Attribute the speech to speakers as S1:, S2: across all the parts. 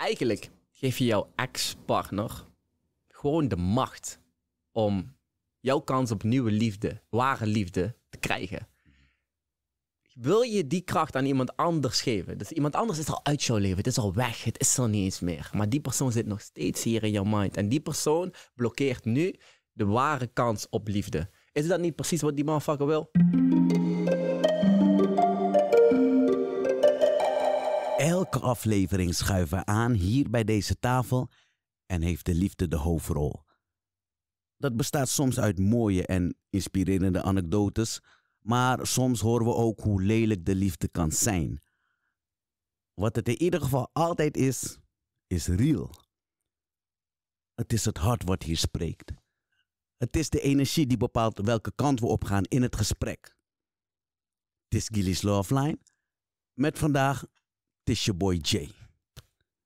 S1: Eigenlijk geef je jouw ex-partner gewoon de macht om jouw kans op nieuwe liefde, ware liefde, te krijgen. Wil je die kracht aan iemand anders geven? Dus iemand anders is al uit jouw leven, het is al weg, het is er niet eens meer. Maar die persoon zit nog steeds hier in jouw mind. En die persoon blokkeert nu de ware kans op liefde. Is dat niet precies wat die motherfucker wil? Elke aflevering schuiven we aan
S2: hier bij deze tafel en heeft de liefde de hoofdrol. Dat bestaat soms uit mooie en inspirerende anekdotes, maar soms horen we ook hoe lelijk de liefde kan zijn. Wat het in ieder geval altijd is, is real. Het is het hart wat hier spreekt. Het is de energie die bepaalt welke kant we op gaan in het gesprek. Het is Gilly's Love Line met vandaag is je boy Jay.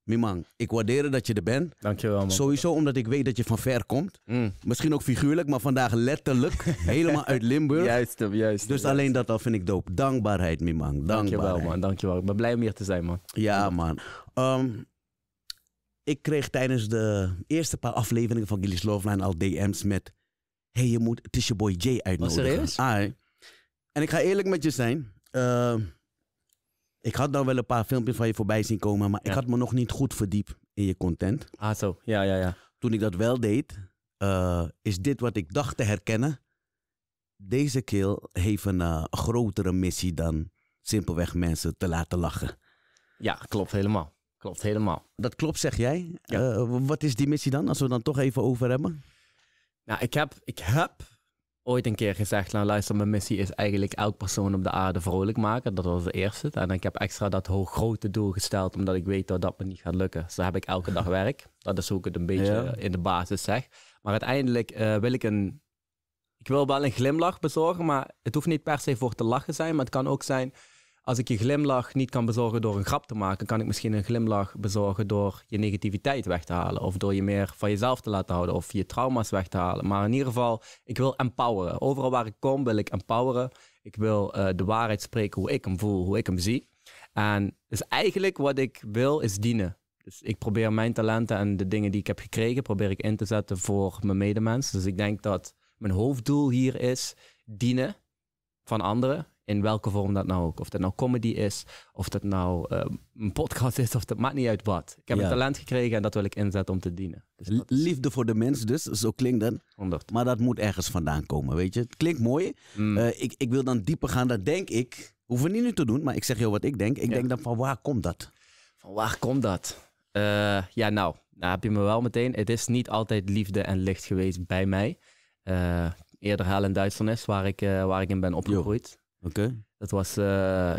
S2: Mimang, ik waardeer dat je er bent. Dankjewel, man. Sowieso omdat ik weet dat je van ver komt. Mm. Misschien ook figuurlijk, maar vandaag letterlijk. helemaal uit Limburg. Juist, juist. Dus alleen dat al vind ik dope. Dankbaarheid, Mimang. Dankbaarheid. Dankjewel, man. Dankjewel. Ik ben blij om hier te zijn, man. Ja, man. Ehm, ik kreeg tijdens de eerste paar afleveringen van Gilly's Loveline al DM's met... hey, je moet... Het is je boy Jay uitnodigen. Was oh, serieus? Ah, en ik ga eerlijk met je zijn. Ehm, ik had nou wel een paar filmpjes van je voorbij zien komen, maar ik had me nog niet goed verdiept in je content. Ah, zo. Ja, ja, ja. Toen ik dat wel deed, eh, is dit wat ik dacht te herkennen. Deze keel heeft een eh, grotere missie dan simpelweg mensen te laten lachen. Ja, klopt helemaal. Klopt helemaal. Dat klopt, zeg jij. Eh, wat is die missie dan, als we dan toch even over hebben?
S1: Nou, ik heb, ik heb ooit een keer gezegd, nou luister, mijn missie is eigenlijk elk persoon op de aarde vrolijk maken. Dat was de eerste. En ik heb extra dat hoog grote doel gesteld, omdat ik weet dat dat me niet gaat lukken. Dus daar heb ik elke dag werk. Dat is hoe ik het een beetje in de basis zeg. Maar uiteindelijk eh, wil ik een... Ik wil wel een glimlach bezorgen, maar het hoeft niet per se voor te lachen zijn. Maar het kan ook zijn als ik je glimlach niet kan bezorgen door een grap te maken, kan ik misschien een glimlach bezorgen door je negativiteit weg te halen. Of door je meer van jezelf te laten houden of je trauma's weg te halen. Maar in ieder geval, ik wil empoweren. Overal waar ik kom wil ik empoweren. Ik wil eh, de waarheid spreken hoe ik hem voel, hoe ik hem zie. En dus eigenlijk wat ik wil is dienen. Dus ik probeer mijn talenten en de dingen die ik heb gekregen, probeer ik in te zetten voor mijn medemens. Dus ik denk dat mijn hoofddoel hier is dienen van anderen. In welke vorm dat nou ook. Of dat nou comedy is, of dat nou ehm, een podcast is, of dat maakt niet uit wat. Ik heb een talent gekregen en dat wil ik inzetten om te dienen.
S2: Dus liefde voor de mens dus, zo klinkt dat. Maar dat moet ergens vandaan komen, weet je. Het klinkt mooi. Hmm. Eh, ik, ik wil dan dieper gaan, dat denk ik.
S1: Hoeven niet nu te doen, maar ik zeg jou wat ik denk. Ik denk dan van waar komt dat? Van waar komt dat? Eh, ja, nou, daar heb je me wel meteen. Het is niet altijd liefde en licht geweest bij mij. Uh, eerder hel in duisternis, waar ik, waar ik in ben opgegroeid. Oké. Dat was, eh,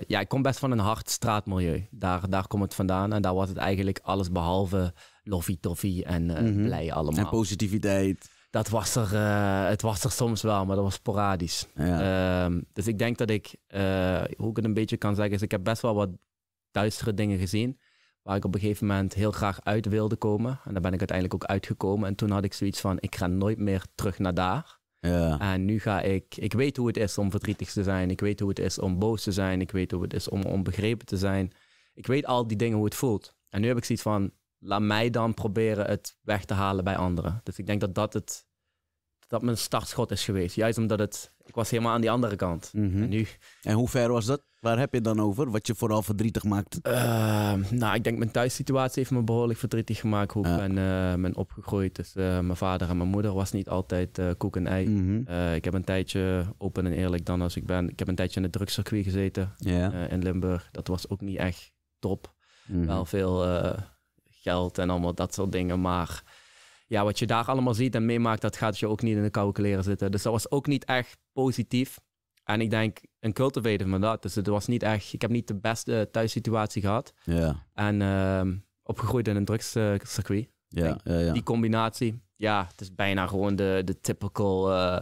S1: ja, ik kom best van een hard straatmilieu. Daar, daar komt het vandaan. En daar was het eigenlijk alles behalve loffie-toffie en eh, mhm. blij allemaal. En positiviteit. Dat was er, eh, het was er soms wel, maar dat was sporadisch. Ja. Ehm, dus ik denk dat ik, hoe ik het een beetje kan zeggen, is ik heb best wel wat duistere dingen gezien. Waar ik op een gegeven moment heel graag uit wilde komen. En daar ben ik uiteindelijk ook uitgekomen. En toen had ik zoiets van, ik ga nooit meer terug naar daar. Ja. En nu ga ik, ik weet hoe het is om verdrietig te zijn. Ik weet hoe het is om boos te zijn. Ik weet hoe het is om onbegrepen te zijn. Ik weet al die dingen hoe het voelt. En nu heb ik zoiets van, laat mij dan proberen het weg te halen bij anderen. Dus ik denk dat dat het, dat mijn startschot is geweest. Juist omdat het, ik was helemaal aan die andere kant. Mhm. en, nu, en hoe ver was dat? Waar heb je dan over? Wat je vooral verdrietig maakt? Ehm, nou, ik denk mijn thuissituatie heeft me behoorlijk verdrietig gemaakt. Hoe ik eh, ben, opgegroeid. Dus eh, mijn vader en mijn moeder was niet altijd eh, koek en ei. Mhm. ik heb een tijdje, open en eerlijk dan als ik ben, ik heb een tijdje in het drugscircuit gezeten in Limburg. Dat was ook niet echt top. Mhm. Wel veel geld en allemaal dat soort dingen. Maar ja, wat je daar allemaal ziet en meemaakt, dat gaat je ook niet in de koude kleren zitten. Dus dat was ook niet echt positief. En ik denk, een cultivator van dat. Dus het was niet echt, ik heb niet de beste eh, thuissituatie gehad. Ja. En ehm, opgegroeid in een drugscircuit. Ja, ja, ja, Die combinatie, ja, het is bijna gewoon de, de typical, uh,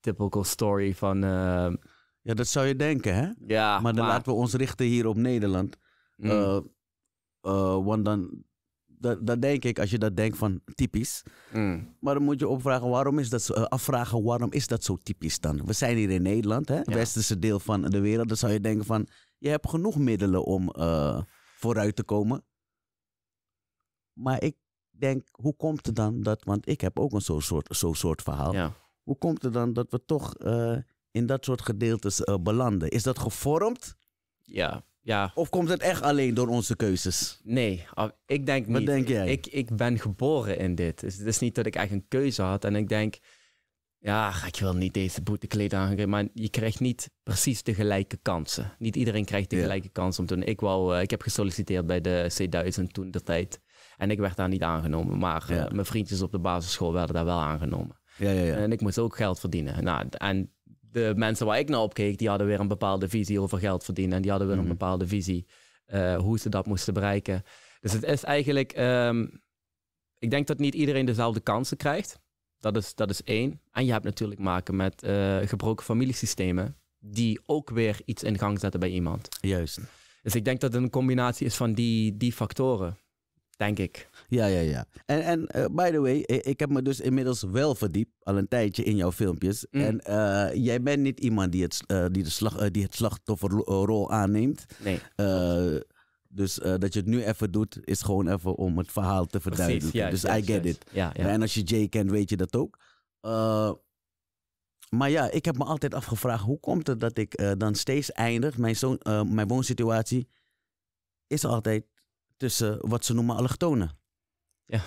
S1: typical story van... Ehm, ja, dat zou je denken, hè? Ja, maar
S2: dan laten we ons richten hier op Nederland. Mm. Eh, want dan, dat, denk ik, als je dat denkt van typisch. Mm. Maar dan moet je opvragen waarom is dat zo, eh, afvragen waarom is dat zo typisch dan? We zijn hier in Nederland, hè, het westerse deel van de wereld. Dan zou je denken van je hebt genoeg middelen om eh, vooruit te komen. Maar ik denk, hoe komt het dan dat, want ik heb ook een zo'n soort, zo soort verhaal. Ja. Hoe komt het dan dat we toch eh, in dat soort gedeeltes belanden? Is dat gevormd?
S1: Ja, ja. Of komt het echt alleen door onze keuzes? Nee, ik denk niet. Wat denk jij? Ik, ik ben geboren in dit. Dus het is niet dat ik echt een keuze had. En ik denk, ja, ik wil niet deze boetekleed aangeven. Maar je krijgt niet precies de gelijke kansen. Niet iedereen krijgt de gelijke kans Om toen ik, wou, eh, ik heb gesolliciteerd bij de C1000 toen de tijd. En ik werd daar niet aangenomen. Maar eh, mijn vriendjes op de basisschool werden daar wel aangenomen. Ja, ja, ja. En ik moest ook geld verdienen. Nou, en de mensen waar ik naar opkeek, die hadden weer een bepaalde visie over geld verdienen. En die hadden weer een mhm. bepaalde visie eh, hoe ze dat moesten bereiken. Dus het is eigenlijk, ehm, ik denk dat niet iedereen dezelfde kansen krijgt. Dat is, dat is één. En je hebt natuurlijk maken met eh, gebroken familiesystemen, die ook weer iets in gang zetten bij iemand. Juist. Dus ik denk dat het een combinatie is van die, die factoren. Denk ik. Ja, ja,
S2: ja. En, en eh, by the way, eh, ik heb me dus inmiddels wel verdiept, al een tijdje, in jouw filmpjes. Mm. En eh, jij bent niet iemand die het, die de slag, die het slachtofferrol aanneemt. Nee. dus dat je het nu even doet, is gewoon even om het verhaal te verduidelijken. dus I get it. Ja, ja. En als je Jay kent, weet je dat ook. maar ja, ik heb me altijd afgevraagd, hoe komt het dat ik dan steeds eindig? Mijn, zoon, mijn woonsituatie is altijd tussen wat ze noemen allochtonen. Ja.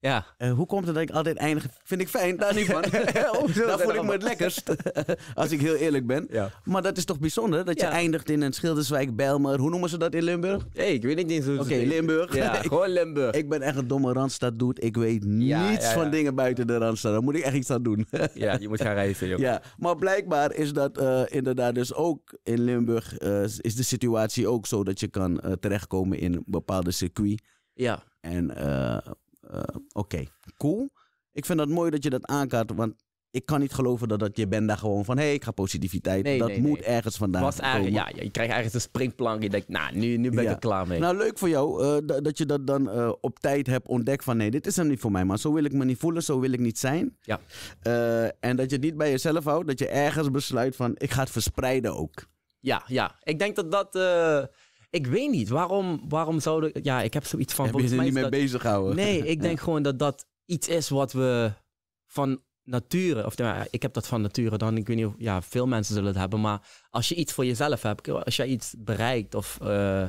S2: Ja. Uh, hoe komt het dat ik altijd eindig? Vind ik fijn, daar nou, niet van. daar voel ik me het lekkerst, als ik heel eerlijk ben. Ja. Maar dat is toch bijzonder, dat je eindigt in een Schilderswijk, Bijlmer. Hoe noemen ze dat in Limburg? Hey, ik weet niet. Oké, Limburg. Ja, ik, Limburg. Ik ben echt een domme Randstad doet. Ik weet niets van dingen buiten de Randstad. Daar moet ik echt iets aan doen.
S1: ja, je moet gaan reizen, joh. Ja,
S2: maar blijkbaar is dat eh, inderdaad dus ook in Limburg, eh, is de situatie ook zo dat je kan terechtkomen in een bepaalde circuit. Ja. En eh, oké, cool. Ik vind dat mooi dat je dat aankaart, want ik kan niet geloven dat, dat je bent daar gewoon van... hé, ik ga positiviteit. dat moet ergens vandaan Was komen. Ja,
S1: je krijgt ergens een springplank. Je denkt, nou, nu, nu ben ik er klaar mee. Nou, leuk voor jou eh, dat je dat dan
S2: eh, op tijd hebt ontdekt van... nee, dit is hem niet voor mij, maar zo wil ik me niet voelen. Zo wil ik niet zijn. Ja. en dat je het niet bij jezelf houdt. Dat je ergens besluit van, ik ga het verspreiden ook.
S1: Ja, ja. Ik denk dat dat ik weet niet. Waarom, waarom zouden... Ja, ik heb zoiets van... Heb je er niet mee bezig houden? Nee, ik denk gewoon dat dat iets is wat we van nature... Of nou ik heb dat van nature dan. Ik weet niet of... Ja, veel mensen zullen het hebben. Maar als je iets voor jezelf hebt, als jij iets bereikt of... Eh,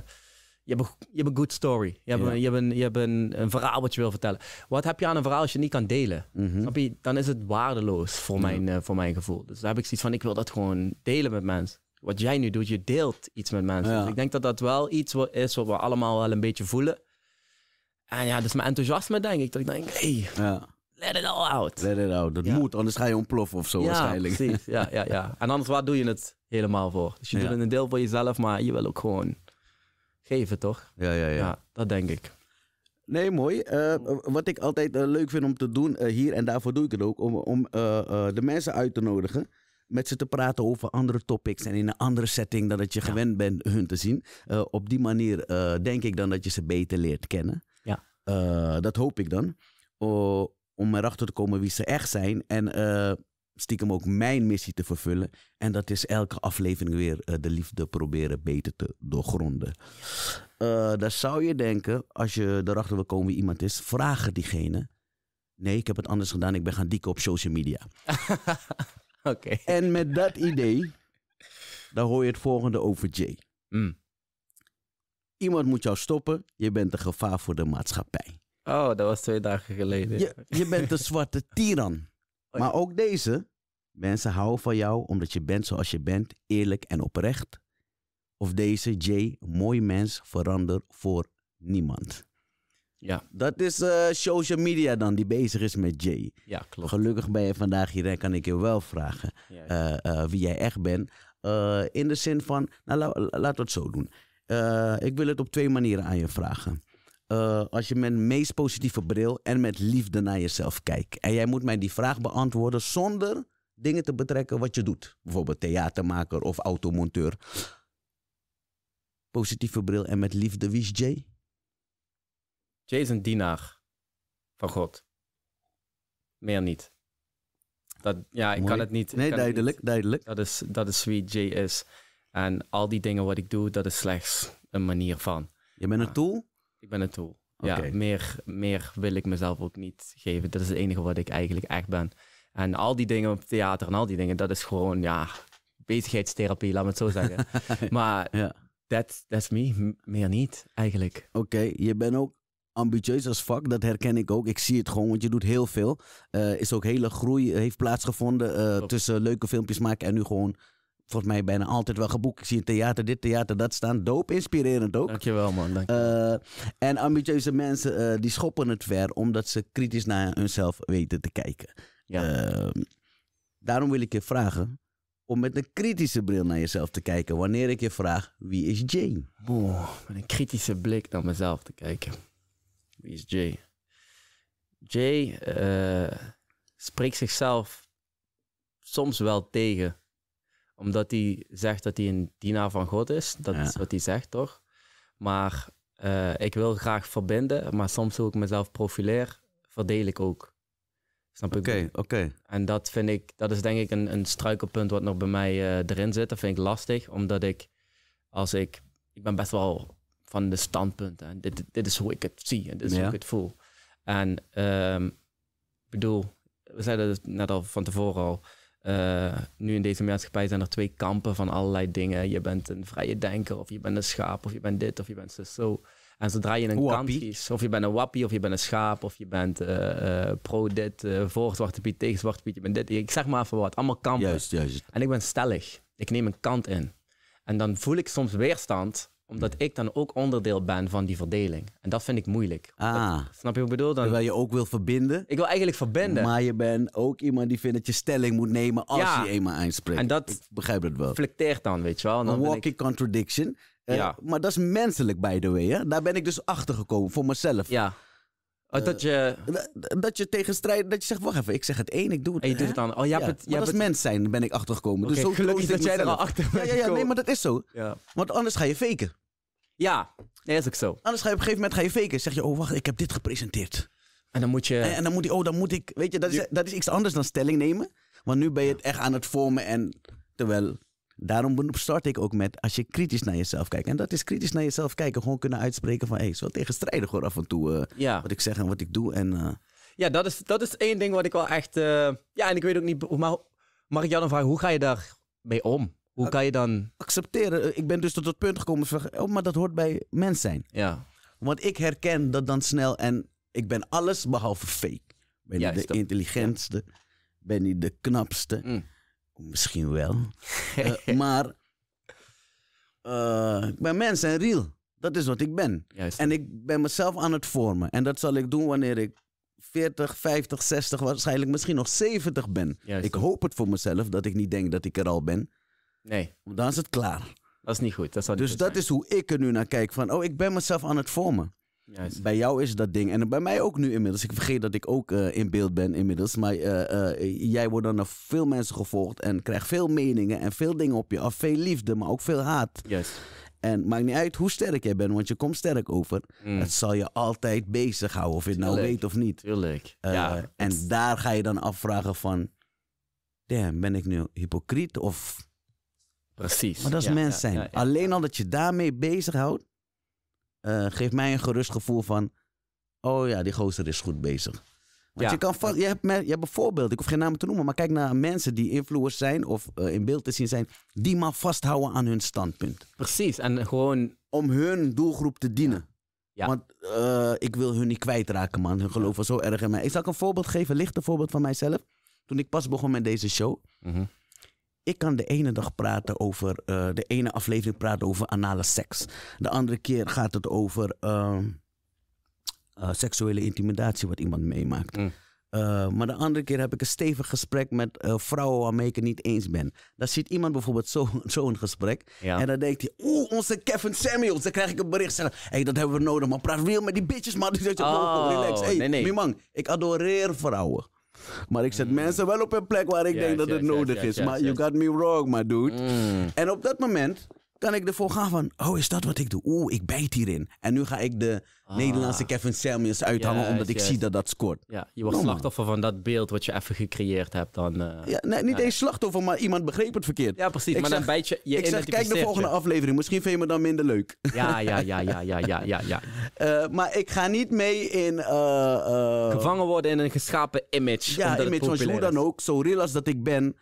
S1: je hebt, een, je hebt een good story. Je hebt, een, je hebt, een, je hebt een, verhaal wat je wil vertellen. Wat heb je aan een verhaal als je niet kan delen? Mhm. Dan is het waardeloos voor, mijn, eh, voor mijn gevoel. Dus daar heb ik zoiets van, ik wil dat gewoon delen met mensen wat jij nu doet, je deelt iets met mensen. Dus ik denk dat dat wel iets is wat we allemaal wel een beetje voelen. En ja, dat is mijn enthousiasme, denk ik. Dat ik denk, hé, hey, let it all out. Let it out. Dat moet, anders ga je ontploffen of zo waarschijnlijk. Precies. Ja, ja, ja. En anders waar doe je het helemaal voor? Dus je doet een deel voor jezelf, maar je wil ook gewoon geven, toch? Ja, ja, ja. dat denk ik.
S2: Nee, mooi. Eh, wat ik altijd eh, leuk vind om te doen eh, hier, en daarvoor doe ik het ook, om, om de mensen uit te nodigen met ze te praten over andere topics en in een andere setting dan dat je gewend bent hun te zien. Eh, op die manier eh, denk ik dan dat je ze beter leert kennen. Ja. Eh, dat hoop ik dan. om erachter te komen wie ze echt zijn en stiekem ook mijn missie te vervullen. En dat is elke aflevering weer de liefde proberen beter te doorgronden. dan zou je denken, als je erachter wil komen wie iemand is, vragen diegene. Nee, ik heb het anders gedaan. Ik ben gaan dieken op social media. En met dat idee, dan hoor je het volgende over Jay. Hmm. Iemand moet jou stoppen, je bent een gevaar voor de maatschappij.
S1: Oh, dat was twee dagen geleden. Je, je bent een zwarte tiran. Oh maar ook
S2: deze, mensen houden van jou omdat je bent zoals je bent, eerlijk en oprecht. Of deze, Jay, mooi mens, verander voor niemand. Ja. Dat is eh, social media dan, die bezig is met Jay. Ja, klopt. Gelukkig ben je vandaag hier en kan ik je wel vragen eh, eh, wie jij echt bent. in de zin van, nou la, het zo doen. ik wil het op twee manieren aan je vragen. als je met meest positieve bril en met liefde naar jezelf kijkt. En jij moet mij die vraag beantwoorden zonder dingen te betrekken wat je doet. Bijvoorbeeld theatermaker of automonteur. Positieve bril en met liefde, wie is Jay?
S1: Jay is een dienaar van God. Meer niet. Dat, ja, ik kan het niet. Nee, duidelijk, duidelijk. Dat is, dat is wie Jay is. En al die dingen wat ik doe, dat is slechts een manier van. Je bent een tool? Ik ben een tool. Ja, meer, meer wil ik mezelf ook niet geven. Dat is het enige wat ik eigenlijk echt ben. En al die dingen op theater en al die dingen, dat is gewoon, ja, bezigheidstherapie, laat me het zo zeggen. maar ja. that, that's me, meer niet eigenlijk. Oké, je bent ook
S2: ambitieus als vak dat herken ik ook. Ik zie het gewoon, want je doet heel veel. Uh, is ook hele groei, eh, heeft plaatsgevonden eh, tussen leuke filmpjes maken en nu gewoon volgens mij bijna altijd wel geboekt. Ik zie een theater, dit theater, dat staan. Doop, inspirerend ook. Dankjewel man. Dankjewel. Uh, en ambitieuze mensen die schoppen het ver omdat ze kritisch naar hunzelf weten te kijken. Ja. Ehm, daarom wil ik je vragen om met een kritische bril naar jezelf te kijken. Wanneer ik je
S1: vraag, wie is Jane? Boah, met een kritische blik naar mezelf te kijken. Wie is Jay? Jay uh, spreekt zichzelf soms wel tegen. Omdat hij zegt dat hij een dienaar van God is. Dat is wat hij zegt, toch? Maar eh, ik wil graag verbinden, maar soms hoe ik mezelf profileer, verdeel ik ook. Snap okay, ik? Oké, oké. En dat vind ik, dat is denk ik een, een struikelpunt wat nog bij mij eh, erin zit. Dat vind ik lastig, omdat ik, als ik, ik ben best wel van de standpunt. En dit, dit is hoe ik het zie en dit is hoe ik het voel. En ehm, ik bedoel, we zeiden het net al van tevoren al. Eh, nu in deze maatschappij zijn er twee kampen van allerlei dingen. Je bent een vrije denker, of je bent een schaap, of je bent dit, of je bent zo. En zodra je een kant kiest, of je bent een wappie, of je bent een schaap, of je bent eh, eh, pro dit, voor Zwarte Piet, tegen Zwarte Piet, je bent dit. Ik zeg maar van wat, allemaal kampen. En ik ben stellig. Ik neem een kant in. En dan voel ik soms weerstand omdat ik dan ook onderdeel ben van die verdeling. En dat vind ik moeilijk. Ah. snap je wat ik bedoel? Dan, Terwijl
S2: je ook wil verbinden. Ik wil eigenlijk verbinden. Maar je bent ook iemand die vindt dat je stelling moet nemen als je eenmaal Ja. En dat begrijp ik
S1: wel. Reflecteert dan, weet je wel. Een walking
S2: contradiction. Eh, ja. Maar dat is menselijk, by the way. Hè? Daar ben ik dus achter gekomen voor mezelf. Ja. Oh, eh, dat je... Dat je tegenstrijd, dat je zegt, wacht even, ik zeg het één, ik doe het. En je doet het dan. Oh, ja, het, als mens zijn ben ik achtergekomen. dus zo gelukkig dat jij er al achter bent Ja, ja, nee, maar dat is zo. Want anders ga je faken. Ja, nee, dat is ook zo. Anders ga je op een gegeven moment ga je faken. Zeg je, oh wacht, ik heb dit gepresenteerd. En dan moet je... En, dan moet ik, oh, dan moet ik... Weet je, dat is, dat is iets anders dan stelling nemen. Want nu ben je het echt aan het vormen en... Terwijl Daarom start ik ook met als je kritisch naar jezelf kijkt. En dat is kritisch naar jezelf kijken. Gewoon kunnen uitspreken van hé, hey, zo tegenstrijdig hoor af en toe. Eh, wat ik zeg en wat ik doe. En, eh,
S1: Ja, dat is, dat is één ding wat ik wel echt. Eh, ja, en ik weet ook niet. Maar mag ik jou dan vragen, hoe ga je daar mee om? Hoe kan je dan. Accepteren. Ik
S2: ben dus tot het punt gekomen van. Oh, maar dat hoort bij mens zijn. Ja. Want ik herken dat dan snel en ik ben alles behalve fake. Ben niet de intelligentste, ben niet de knapste. Mm. Misschien wel. Eh, maar uh, ik ben mens en real. Dat is wat ik ben. En ik ben mezelf aan het vormen. En dat zal ik doen wanneer ik 40, 50, 60, waarschijnlijk misschien nog 70 ben. Ik hoop het voor mezelf dat ik niet denk dat ik er al ben. Nee. dan is het klaar. Dat is niet goed. Dat dus dat is hoe ik er nu naar kijk. Van, oh, ik ben mezelf aan het vormen. Bij jou is dat ding. En bij mij ook nu inmiddels. Ik vergeet dat ik ook eh, in beeld ben inmiddels. Maar eh, eh, jij wordt dan veel mensen gevolgd. En krijgt veel meningen en veel dingen op je af. Veel liefde, maar ook veel haat. Juist. En maakt niet uit hoe sterk jij bent, want je komt sterk over. Mm. Het zal je altijd bezighouden, of je het nou weet of niet. Tuurlijk. Ja, en daar ga je dan afvragen van... Damn, ben ik nu hypocriet of... Precies. Maar dat is mens zijn. Alleen al dat je daarmee bezighoudt, eh, geeft mij een gerust gevoel van... Oh ja, die gozer is goed bezig. Want je, kan je, hebt, je hebt bijvoorbeeld, ik hoef geen namen te noemen, maar kijk naar mensen die influencers zijn of eh, in beeld te zien zijn, die maar vasthouden aan hun standpunt. Precies, en gewoon. Om hun doelgroep te dienen. Ja. Want eh, ik wil hun niet kwijtraken, man. Hun geloven zo erg in mij. Ik zal een voorbeeld geven, licht een voorbeeld van mijzelf. Toen ik pas begon met deze show, mhm ik kan de ene dag praten over, eh, de ene aflevering praten over anale seks. De andere keer gaat het over ehm, eh, seksuele intimidatie wat iemand meemaakt. Mm. Eh, maar de andere keer heb ik een stevig gesprek met vrouwen waarmee ik het niet eens ben. Dan ziet iemand bijvoorbeeld zo'n zo gesprek. En dan denkt hij, oeh, onze Kevin Samuels. Dan krijg ik een bericht Hé, hey, dat hebben we nodig. Maar praat real met die bitches, man. Die zegt, oh, relaxed. relaxed. Hey, nee, Mimang, ik adoreer vrouwen. Maar ik zet mm. mensen wel op een plek waar ik denk dat het nodig is. maar you got me wrong, my dude. Mm. En op dat moment kan ik ervoor gaan van, oh, is dat wat ik doe? Oeh, ik bijt hierin. En nu ga ik de ah, Nederlandse Kevin Samuels uithangen omdat ik zie dat dat scoort.
S1: Ja, je wordt slachtoffer van dat beeld wat je even gecreëerd hebt dan. Eh, ja, nee, niet ja. eens
S2: slachtoffer, maar iemand begreep het verkeerd. Ja, precies. Ik maar zeg, dan bijt je, je Ik zeg, kijk de volgende aflevering. Misschien vind je me dan minder leuk. Ja, ja, ja, ja, ja, ja, ja. ja. Eh, maar ik ga niet mee
S1: in... Eh, Gevangen worden in een geschapen image. Ja, omdat image van hoe dan
S2: ook. Zo real als dat ik ben.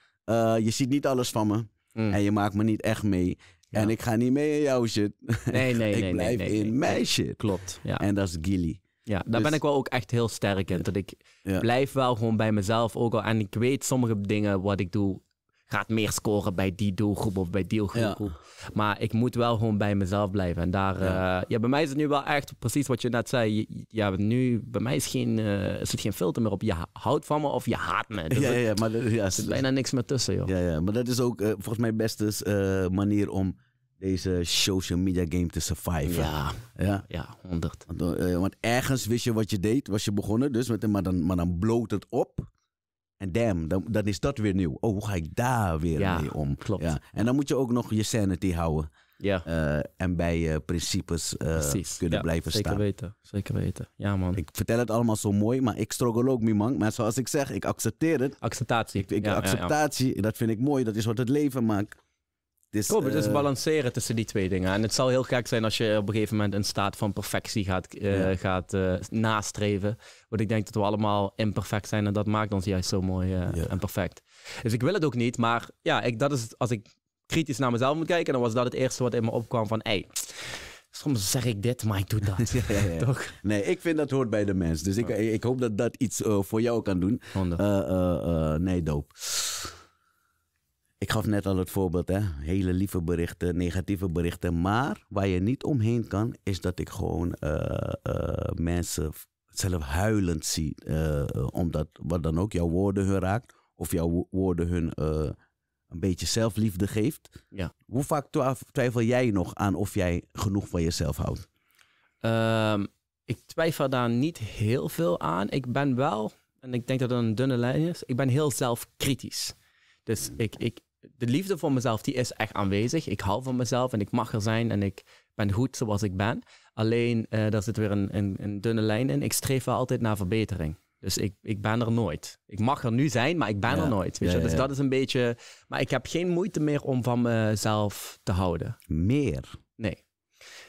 S2: je ziet niet alles van me. Mm. En je maakt me niet echt mee. En ik ga niet
S1: mee in jouw shit. Nee, nee, ik nee. blijf in nee, shit. Klopt. Ja. En dat is Gilly. Ja, daar dus ben ik wel ook echt heel sterk in. Dat ik blijf wel gewoon bij mezelf ook al. En ik weet sommige dingen wat ik doe gaat meer scoren bij die doelgroep of bij die Maar ik moet wel gewoon bij mezelf blijven. En daar, ja. Eh, ja. bij mij is het nu wel echt precies wat je net zei. Ja, nu, bij mij is, geen, uh, is geen filter meer op. Je houdt van me of je haat me. Dus ja, ja, maar ja,
S2: er zit bijna niks meer tussen, joh. Ja, ja, maar dat is ook eh, volgens mij de beste dus, manier
S1: om deze
S2: social media game te surviven. Ja, ja? ja 100. Want, ergens wist je wat je deed, was je begonnen, dus met, maar, dan, maar dan bloot het op. En damn, dan, dan, is dat weer nieuw. Oh, hoe ga ik daar weer mee om? Klopt. En dan moet je ook nog je sanity houden. Ja. Eh, en bij uh, principes eh, kunnen blijven staan. Zeker
S1: weten, zeker weten.
S2: Ja, man. Ik vertel het allemaal zo mooi, maar ik struggle ook, man. Maar zoals ik zeg, ik accepteer het. Acceptatie. Ik, ik acceptatie, dat vind ik mooi. Dat is wat het leven maakt. Dus, Klopt, eh, dus
S1: balanceren tussen die twee dingen. En het zal heel gek zijn als je op een gegeven moment een staat van perfectie gaat, eh, gaat eh, nastreven. Want ik denk dat we allemaal imperfect zijn en dat maakt ons juist zo mooi en perfect. Dus ik wil het ook niet, maar ja, ik, dat is, als ik kritisch naar mezelf moet kijken, dan was dat het eerste wat in me opkwam van... Hey, Soms zeg ik dit, maar ik doe dat. Toch? Nee, ik vind dat hoort
S2: bij de mens. Dus ik, ik hoop dat dat iets voor jou kan doen. nee, dope. Ik gaf net al het voorbeeld, hè? hele lieve berichten, negatieve berichten. Maar waar je niet omheen kan, is dat ik gewoon eh, eh, mensen zelf huilend zie. Eh, omdat wat dan ook jouw woorden hun raakt. Of jouw woorden hun een beetje zelfliefde geeft. Ja. Hoe vaak twijfel jij nog aan of jij genoeg van jezelf houdt?
S1: Ehm, ik twijfel daar niet heel veel aan. Ik ben wel, en ik denk dat dat een dunne lijn is, ik ben heel zelfkritisch. Dus ik, ik, de liefde voor mezelf die is echt aanwezig. Ik hou van mezelf en ik mag er zijn en ik ben goed zoals ik ben. Alleen uh, daar zit weer een, een, een, dunne lijn in. Ik streef wel altijd naar verbetering. Dus ik, ik ben er nooit. Ik mag er nu zijn, maar ik ben er nooit. Weet je? Dus dat is een beetje. Maar ik heb geen moeite meer om van mezelf te houden. Meer? Nee.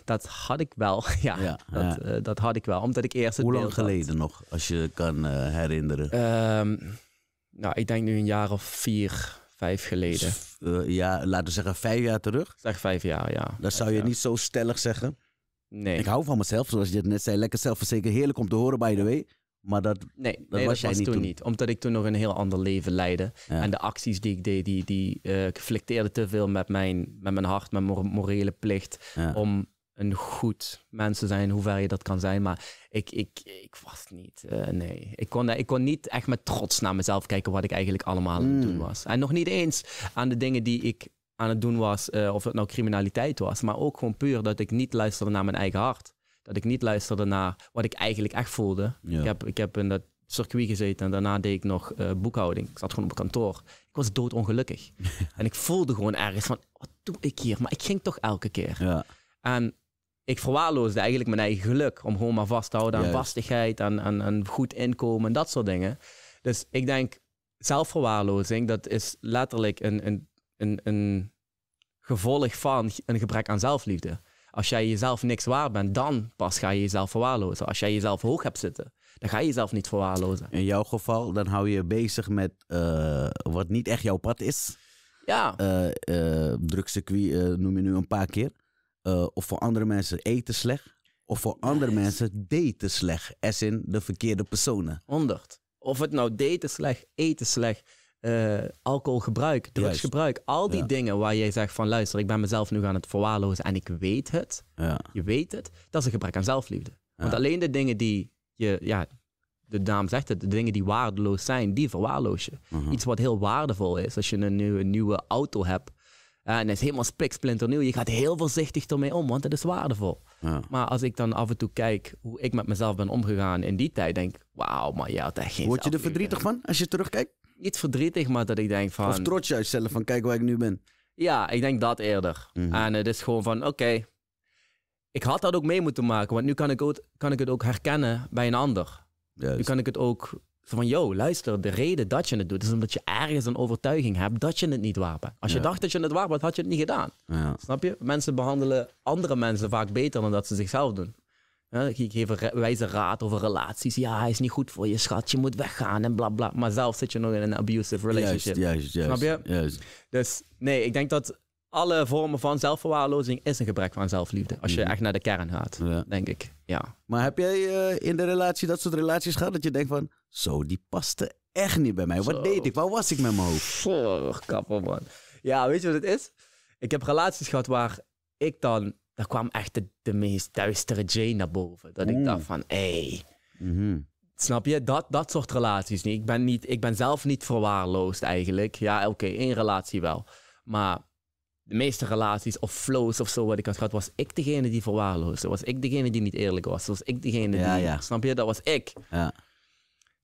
S1: Dat had ik wel. Ja, dat, eh, dat, had ik wel. Omdat ik eerst. Hoe lang geleden nog, als je kan eh, herinneren? Ehm, nou, ik denk nu een jaar of vier Vijf geleden. Eh, ja, laten we zeggen vijf jaar terug. Zeg vijf jaar, ja.
S2: Dat zou je niet zo stellig zeggen. Nee. Ik hou van mezelf, zoals je het net zei. Lekker zelfverzekerd. Heerlijk om te horen, by the way. Maar dat, nee, dat was jij niet toen, niet.
S1: Omdat ik toen nog een heel ander leven leidde. En de acties die ik deed, die, die uh, eh, conflicteerden te veel met mijn, met mijn hart, mijn morele plicht. Om een goed mensen zijn, hoe ver je dat kan zijn. Maar ik, ik, ik was niet, eh, nee. Ik kon, ik kon niet echt met trots naar mezelf kijken wat ik eigenlijk allemaal aan het doen mm. was. En nog niet eens aan de dingen die ik aan het doen was, eh, of het nou criminaliteit was, maar ook gewoon puur dat ik niet luisterde naar mijn eigen hart. Dat ik niet luisterde naar wat ik eigenlijk echt voelde. Ik, heb, ik heb in dat circuit gezeten en daarna deed ik nog eh, boekhouding. Ik zat gewoon op kantoor. Ik was doodongelukkig. en ik voelde gewoon ergens van, wat doe ik hier? Maar ik ging toch elke keer. Ja. En ik verwaarloosde eigenlijk mijn eigen geluk. Om gewoon maar vast te houden aan vastigheid, aan, aan, goed inkomen en dat soort dingen. Dus ik denk, zelfverwaarlozing, dat is letterlijk een, een, een, een gevolg van een gebrek aan zelfliefde. Als jij jezelf niks waard bent, dan pas ga je jezelf verwaarlozen. Als jij jezelf hoog hebt zitten, dan ga je jezelf niet verwaarlozen. In jouw geval, dan hou je je bezig met eh,
S2: wat niet echt jouw pad is. Ja. Uh, noem je nu een paar keer. Eh, of voor andere mensen eten slecht. Of voor andere mensen daten slecht. As in de verkeerde personen. 100.
S1: Of het nou daten slecht, eten slecht, uh, alcoholgebruik, drugsgebruik. Al die dingen waar jij zegt van luister, ik ben mezelf nu aan het verwaarlozen en ik weet het. Ja. Je weet het. Dat is een gebrek aan zelfliefde. Want alleen de dingen die je, ja, de dame zegt het, de dingen die waardeloos zijn, die verwaarloos je. Mhm. Iets wat heel waardevol is, als je een nieuwe, nieuwe auto hebt, eh, en het is helemaal spliksplinternieuw. Je gaat heel voorzichtig ermee om, want het is waardevol. Maar als ik dan af en toe kijk hoe ik met mezelf ben omgegaan in die tijd, denk ik, wauw, maar je had echt geen Word je er verdrietig van als je terugkijkt? Niet verdrietig, maar dat ik denk van... Of trots
S2: juist zelf van, kijk waar ik nu ben.
S1: Ja, ik denk dat eerder. Mhm. En het is gewoon van, oké, ik had dat ook mee moeten maken, want nu kan ik, ook, kan ik het ook herkennen bij een ander. Nu kan ik het ook zo van, yo, luister, de reden dat je het doet, is omdat je ergens een overtuiging hebt dat je het niet wapen. bent. Als je dacht dat je het wapen bent, had je het niet gedaan. Ja. Snap je? Mensen behandelen andere mensen vaak beter dan dat ze zichzelf doen. ik geef een wijze raad over relaties. Ja, hij is niet goed voor je, schat. Je moet weggaan en blabla. bla. Maar zelf zit je nog in een abusive relationship. Juist, juist, juist. Snap je? Juist. Dus nee, ik denk dat alle vormen van zelfverwaarlozing is een gebrek van zelfliefde. Als je mhm. echt naar de kern gaat, denk ik. Ja.
S2: Maar heb jij eh, in de relatie dat soort relaties gehad dat je denkt van... Zo, die paste echt niet bij mij. Wat deed ik? Waar was ik met mijn
S1: hoofd? kapper, man. Ja, weet je wat het is? Ik heb relaties gehad waar ik dan... Daar kwam echt de, de meest duistere Jane naar boven. Dat ik mm. dacht van, hé... Hey, mhm. Snap je? Dat, dat soort relaties niet. Ik ben, niet. ik ben zelf niet verwaarloosd eigenlijk. Ja, oké, in één relatie wel. Maar de meeste relaties of flows of zo wat ik had gehad, was ik degene die verwaarloosde. Was ik degene die niet eerlijk was. Was ik degene die... Ja, Snap je? Dat was ik. Ja.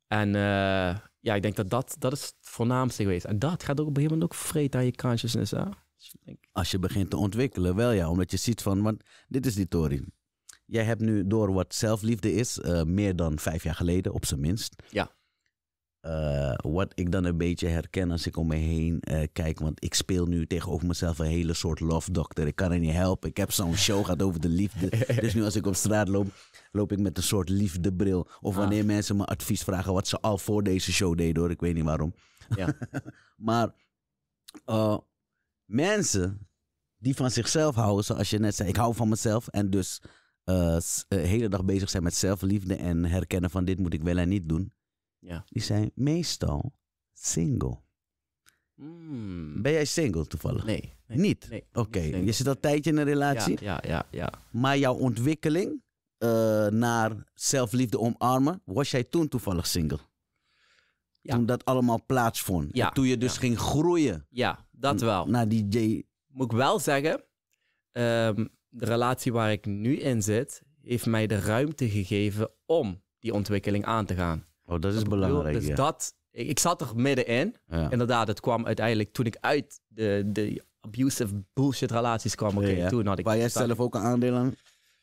S1: En eh, ja, ik denk dat, dat dat is het voornaamste geweest. En dat gaat ook op een gegeven moment ook vreet aan je consciousness. Hè? Dus
S2: Als je begint te ontwikkelen, wel ja. Omdat je ziet van, want dit is die Tori. Jij hebt nu door wat zelfliefde is, eh, meer dan vijf jaar geleden op zijn minst. Ja eh, wat ik dan een beetje herken als ik om me heen eh, kijk. Want ik speel nu tegenover mezelf een hele soort love doctor. Ik kan er niet helpen. Ik heb zo'n show gaat over de liefde. dus nu als ik op straat loop, loop ik met een soort liefdebril. Of wanneer ah. mensen me advies vragen wat ze al voor deze show deden hoor. Ik weet niet waarom. Ja. maar eh, mensen die van zichzelf houden, zoals je net zei, ik hou van mezelf. En dus de hele dag bezig zijn met zelfliefde en herkennen van dit moet ik wel en niet doen ja. Die zijn meestal single. Hmm. Ben jij single toevallig? Nee. niet? Oké, je zit al een tijdje in een relatie. Ja, ja, ja. Maar jouw ontwikkeling eh, naar zelfliefde omarmen, was jij toen toevallig single? Ja. Toen dat allemaal plaatsvond. Ja. toen je dus
S1: ging groeien. Ja, dat wel. Naar die Moet ik wel zeggen, ehm, de relatie waar ik nu in zit, heeft mij de ruimte gegeven om die ontwikkeling aan te gaan. Oh, dat is belangrijk. dus dat, ik, zat er middenin. Ja. Inderdaad, het kwam uiteindelijk toen ik uit de, de abusive bullshit relaties kwam. toen ik. Waar jij zelf ook een aandeel aan,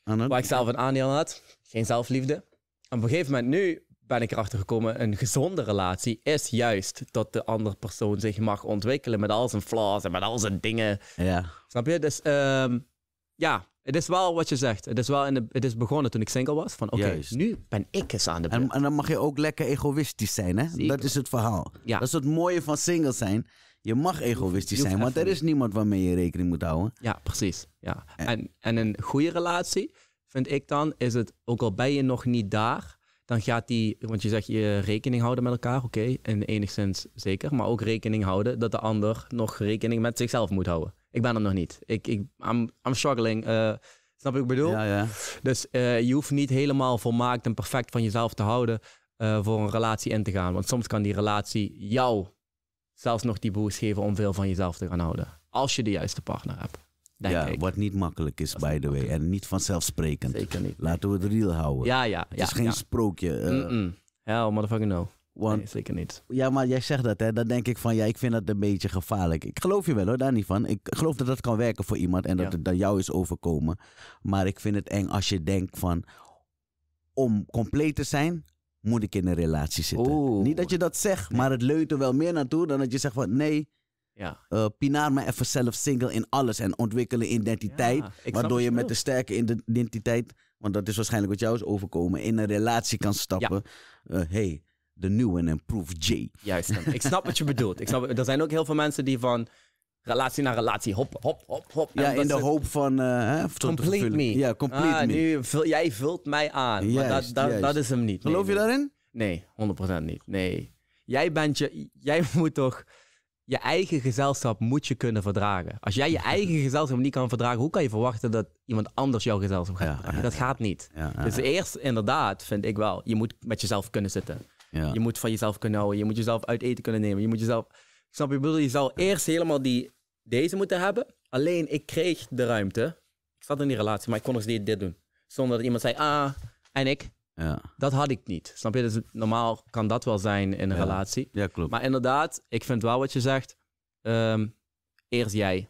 S1: aan had? Waar ik zelf een aandeel aan had. Geen zelfliefde. En op een gegeven moment nu ben ik erachter gekomen, een gezonde relatie is juist dat de andere persoon zich mag ontwikkelen met al zijn flaws en met al zijn dingen. Ja. Snap je? Dus ehm, ja, het is wel wat je zegt. Het is, wel in de, het is begonnen toen ik single was. Van oké, nu ben ik eens aan de beurt. En, en, dan mag je ook lekker egoïstisch zijn, hè? Dat is het verhaal. Ja. Dat is het mooie van single zijn. Je mag egoïstisch zijn, want er
S2: is niemand waarmee je rekening moet
S1: houden. Ja, precies. Ja. Eh. En, en, een goede relatie, vind ik dan, is het, ook al ben je nog niet daar, dan gaat die, want je zegt je rekening houden met elkaar, oké, en enigszins zeker, maar ook rekening houden dat de ander nog rekening met zichzelf moet houden ik ben hem nog niet. Ik, ik, I'm, I'm struggling. Eh, snap je wat ik bedoel? Ja, ja. Dus eh, je hoeft niet helemaal volmaakt en perfect van jezelf te houden eh, voor een relatie in te gaan. Want soms kan die relatie jou zelfs nog die boost geven om veel van jezelf te gaan houden. Als je de juiste partner hebt. ja, wat niet makkelijk is, by the way. En niet vanzelfsprekend. Zeker niet. Laten we het real houden. Ja, ja. ja het is geen sprookje. Hell, motherfucking no zeker niet.
S2: Ja, maar jij zegt dat, hè? Dan denk ik van, ja, ik vind dat een beetje gevaarlijk. Ik geloof je wel, hoor, daar niet van. Ik geloof dat dat kan werken voor iemand en dat het dan jou is overkomen. Maar ik vind het eng als je denkt van, om compleet te zijn, moet ik in een relatie zitten. Niet dat je dat zegt, maar het leunt er wel meer naartoe dan dat je zegt van, nee, ja. Uh, pinaar maar even zelf single in alles en ontwikkelen identiteit. waardoor je met de sterke identiteit, want dat is waarschijnlijk wat jou is overkomen, in een relatie kan stappen. Ja. Eh, hey, de nieuwe Improved J.
S1: Juist, ik snap wat je bedoelt. Ik snap, er zijn ook heel veel mensen die van relatie naar relatie hop, hop, hop, hop. Ja, in de hoop van... Uh, hè, complete me. Ja, complete ah, me. Nu, jij vult mij aan. maar dat, dat, dat, is hem niet. Geloof je daarin? Nee, 100% niet. Nee. Jij bent je... Jij moet toch je eigen gezelschap moet je kunnen verdragen. Als jij je eigen gezelschap niet kan verdragen, hoe kan je verwachten dat iemand anders jouw gezelschap gaat ja. dat gaat niet. dus eerst inderdaad vind ik wel, je moet met jezelf kunnen zitten. Je moet van jezelf kunnen houden. Je moet jezelf uit eten kunnen nemen. Je moet jezelf. Snap je? bedoel, je zou eerst helemaal die, deze moeten hebben. Alleen ik kreeg de ruimte. Ik zat in die relatie, maar ik kon nog steeds dit doen. Zonder dat iemand zei, ah, en ik. Ja. Dat had ik niet. Snap je? Dus normaal kan dat wel zijn in een relatie. Ja, klopt. Maar inderdaad, ik vind wel wat je zegt. Ehm, eerst jij.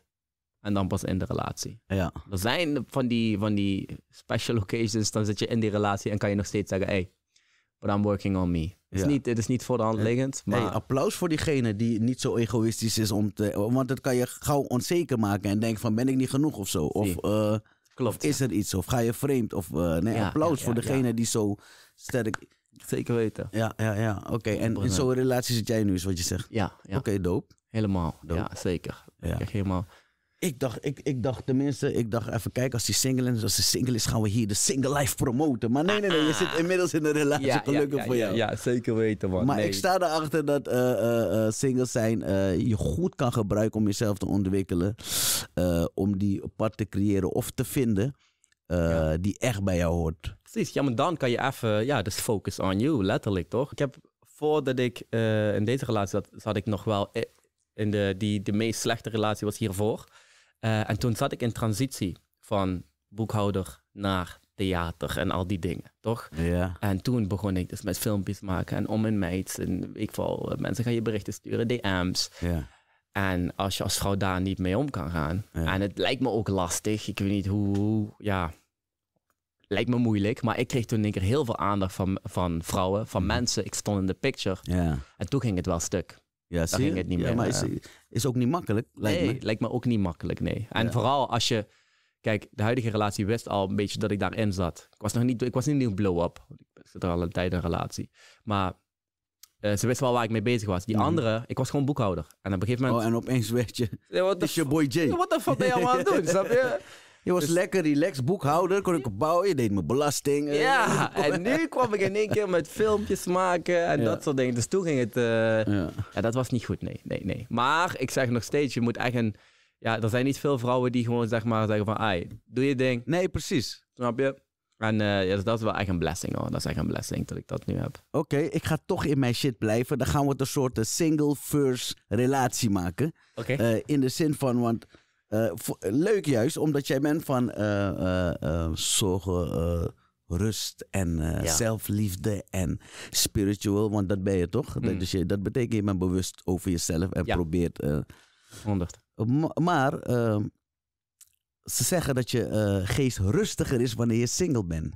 S1: En dan pas in de relatie. Ja. Er zijn van die, van die special occasions, dan zit je in die relatie en kan je nog steeds zeggen, hey, but I'm working on me. Het is, niet, het is niet voor de hand liggend. Maar...
S2: applaus voor diegene die niet zo egoïstisch is om te. Want dat kan je gauw onzeker maken en denken van ben ik niet genoeg of zo. Of eh, Klopt. is er iets? Of ga je vreemd? Of eh, nee, applaus voor degene die zo sterk. Zeker weten. Ja, ja, ja. Oké. En in zo'n relatie zit jij nu, is wat je zegt. Ja. Oké, doop. Helemaal. Dope. Ja, zeker. Ja. helemaal. Ik dacht, ik, ik dacht tenminste, ik dacht even kijken, als die single is, als die single is, gaan we hier de single life promoten. Maar nee, nee, nee, je ah. zit inmiddels in een relatie, gelukkig voor jou. Ja,
S1: zeker weten man. Maar ik sta
S2: erachter dat eh, eh, eh, singles zijn je goed kan gebruiken om jezelf te ontwikkelen. om die apart te creëren of te vinden die echt bij jou hoort.
S1: Precies, ja, maar dan kan je even, ja, dus focus on you, letterlijk toch? Ik heb, voordat ik in deze relatie zat, zat ik nog wel in de, die, de meest slechte relatie was hiervoor. Eh, en toen zat ik in transitie van boekhouder naar theater en al die dingen, toch? Ja. En toen begon ik dus met filmpjes maken en om en mates. En ik val, eh, mensen gaan je berichten sturen, DM's. Ja. En als je als vrouw daar niet mee om kan gaan. En het lijkt me ook lastig. Ik weet niet hoe, ja, lijkt me moeilijk. Maar ik kreeg toen een keer heel veel aandacht van, van vrouwen, van mhm. mensen. Ik stond in de picture. Ja. En toen ging het wel stuk. Ja, zie ging het niet ja, meer. Maar is, is ook niet makkelijk, lijkt nee, me. lijkt me ook niet makkelijk, nee. En vooral als je... Kijk, de huidige relatie wist al een beetje dat ik daarin zat. Ik was nog niet, ik was niet die blow-up. Ik zit er al een tijd in een relatie. Maar eh, ze wist wel waar ik mee bezig was. Die mhm. andere, ik was gewoon boekhouder. En op een gegeven moment... Oh, en opeens werd je...
S2: dat is je boy Jay. what wat de fuck ben je allemaal aan het doen, snap je? Je was dus- lekker relaxed, boekhouder, kon ik bouwen je deed mijn belastingen. Eh. Ja, en nu kwam ik in één keer met
S1: filmpjes maken en dat soort dingen. Dus toen ging het... Eh, ja. dat was niet goed, nee, nee, nee. Maar ik zeg nog steeds, je moet echt een... Ja, er zijn niet veel vrouwen die gewoon zeg maar zeggen van, ai, doe je ding. Nee, precies. Snap je? En eh, ja, dus dat is wel echt een blessing hoor. Dat is echt een blessing dat ik dat nu heb.
S2: Oké, ik ga toch in mijn shit blijven. Dan gaan we het een soort single first relatie maken. Oké. in de zin van, want eh, leuk juist, omdat jij bent van eh, eh, zorgen, rust en zelfliefde en spiritual, Want dat ben je toch? Dat, dus dat betekent je bent bewust over jezelf en probeert... 100. Maar ehm, ze zeggen dat je geest rustiger is wanneer je single bent.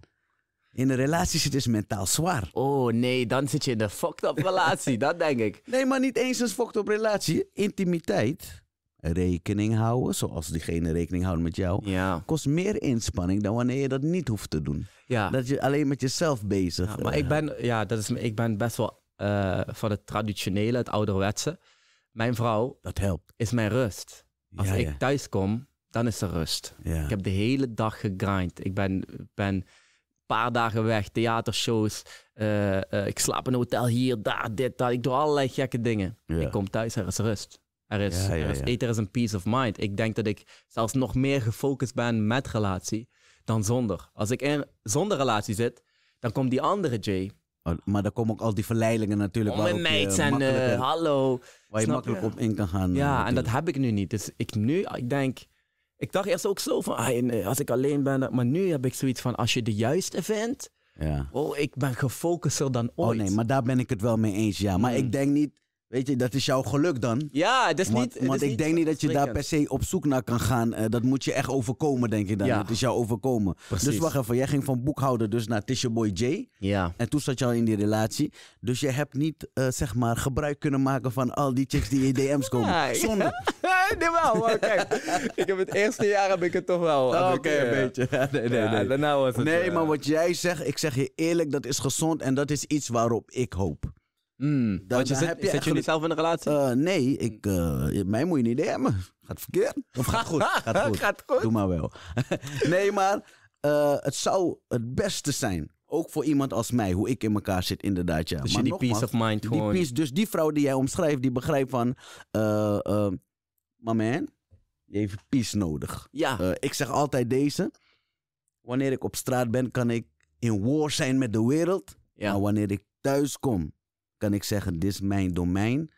S2: In een relatie zit het mentaal zwaar. Oh nee, dan zit je in een fucked up relatie, dat denk ik. Nee, maar niet eens een fucked up relatie. Intimiteit rekening houden, zoals diegene rekening houdt met jou, kost meer inspanning dan wanneer je dat niet hoeft te doen. Dat je alleen met jezelf bezig. Ja, maar ik ben,
S1: ja, dat is, ik ben best wel eh, van het traditionele, het ouderwetse. Mijn vrouw dat helpt. is mijn rust. Als ik thuis kom, dan is er rust. Ik heb de hele dag gegrind. Ik ben, ben paar dagen weg, theatershows. Eh, eh, ik slaap in een hotel hier, daar, dit, dat. Ik doe allerlei gekke dingen. Ik kom thuis, er is rust. Er is, ja, ja, er is, eten is een peace of mind. Ik denk dat ik zelfs nog meer gefocust ben met relatie dan zonder. Als ik in, zonder relatie zit, dan komt die andere Jay. Oh, maar dan komen ook al die verleidingen natuurlijk. Om een meid en eh, hallo. Waar je makkelijk op in kan gaan. Ja, eh, en dat heb ik nu niet. Dus ik nu, ik denk... Ik dacht eerst ook zo van, ah, als ik alleen ben... Maar nu heb ik zoiets van, als je de juiste vindt... Ja. Oh, ik ben gefocuster
S2: dan oh, ooit. Oh nee, maar daar ben ik het wel mee eens, ja. Maar mm. ik denk niet Weet je, dat is jouw geluk dan.
S1: Ja, dat is niet. Want ik denk niet dat je daar per se
S2: op zoek naar kan gaan. Eh, dat moet je echt overkomen, denk ik dan. Ja. Dat is jou overkomen. Dus Precies. Dus wacht even, jij ging van boekhouder dus naar Tisha Boy J. Ja. En toen zat je al in die relatie. Dus je hebt niet, eh, zeg maar, gebruik kunnen maken van al die chicks die in DM's komen. nee,
S1: wel. kijk, ik heb het eerste jaar heb ik het toch wel. Oké, een eh, beetje. nee, nee, nee. Daarna was het, nee, maar
S2: wat jij zegt, ik zeg je eerlijk, dat is gezond. En dat is iets waarop ik hoop. Hmm. Zet je zit, je jullie
S1: zelf in een relatie?
S2: Eh, nee, eh, ik, mij moet je niet DM'en. Gaat verkeerd. Of gaat goed. Gaat goed. gaat goed. Doe maar wel. nee, maar eh, het zou het beste zijn. Ook voor iemand als mij, hoe ik in elkaar zit, inderdaad. Ja. Dus je die peace of mind gewoon. Die peace, dus die vrouw die jij omschrijft, die begrijpt van... Uh, man, je heeft peace nodig. Ja. ik zeg altijd deze. Wanneer ik op straat ben, kan ik in war zijn met de wereld. Maar wanneer ik thuis kom kan ik zeggen, dit is mijn domein.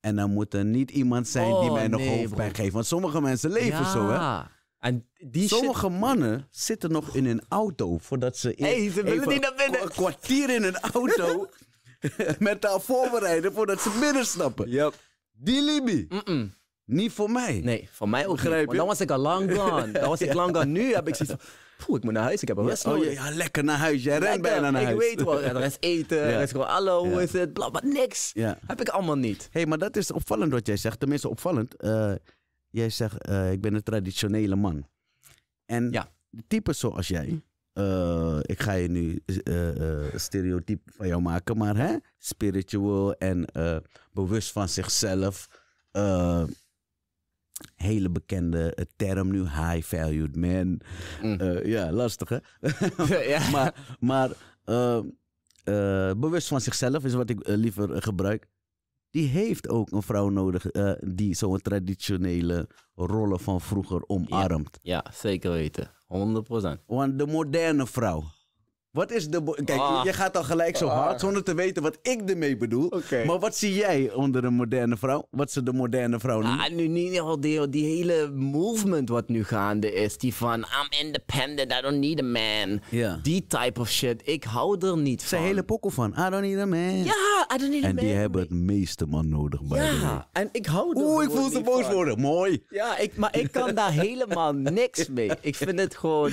S2: En dan moet er niet iemand zijn die oh, mij nog nee, bij geeft. Want sommige mensen leven zo, hè? En die sommige mannen zitten nog in een auto voordat ze... Hé, willen niet naar binnen. Een kwartier in een auto met daar voorbereiden voordat ze snappen. Yep. Die Libi.
S1: Niet voor mij. Nee, voor mij ook dan was ik al lang gone. Dan was ik lang gone. Nu heb ik zoiets van... Poeh, ik moet naar huis, ik heb een rust Oh, ja, lekker naar huis. Jij rent bijna naar ik huis. Ik weet wel, er is eten, er is gewoon hallo, hoe is het, bla, bla, niks.
S2: Heb ik allemaal niet. hey, maar dat is opvallend wat jij zegt. Tenminste, opvallend. Eh, jij zegt, eh, ik ben een traditionele man. En ja. types zoals jij, eh, ik ga je nu uh, stereotyp van jou maken, maar hè? spiritual en bewust van zichzelf hele bekende eh, term nu, high valued man. Mm. Eh, ja, lastig hè? Maar, maar eh, bewust van zichzelf is wat ik liever gebruik. Die heeft ook een vrouw nodig die zo'n traditionele rollen van vroeger omarmt.
S1: Ja, ja zeker weten.
S2: 100%. Want de moderne vrouw wat is de. Kijk, ah. je gaat al gelijk zo hard ah. zonder te weten wat ik ermee bedoel. Maar wat zie jij onder een moderne vrouw? Wat ze de
S1: moderne vrouw noemen? Ah, nu niet al die, die hele movement wat nu gaande is. Die van I'm independent, I don't need a man. Yeah. Die type of shit. Ik hou er niet van. Zijn hele pokkel
S2: van I don't need a man.
S1: Ja, I don't need a man. En die
S2: hebben het meeste man nodig bij Ja, en
S1: ik hou er Oeh, ik voel ze boos worden. Mooi. Ja, ik,
S2: maar ik kan daar helemaal niks mee. Ik vind het gewoon.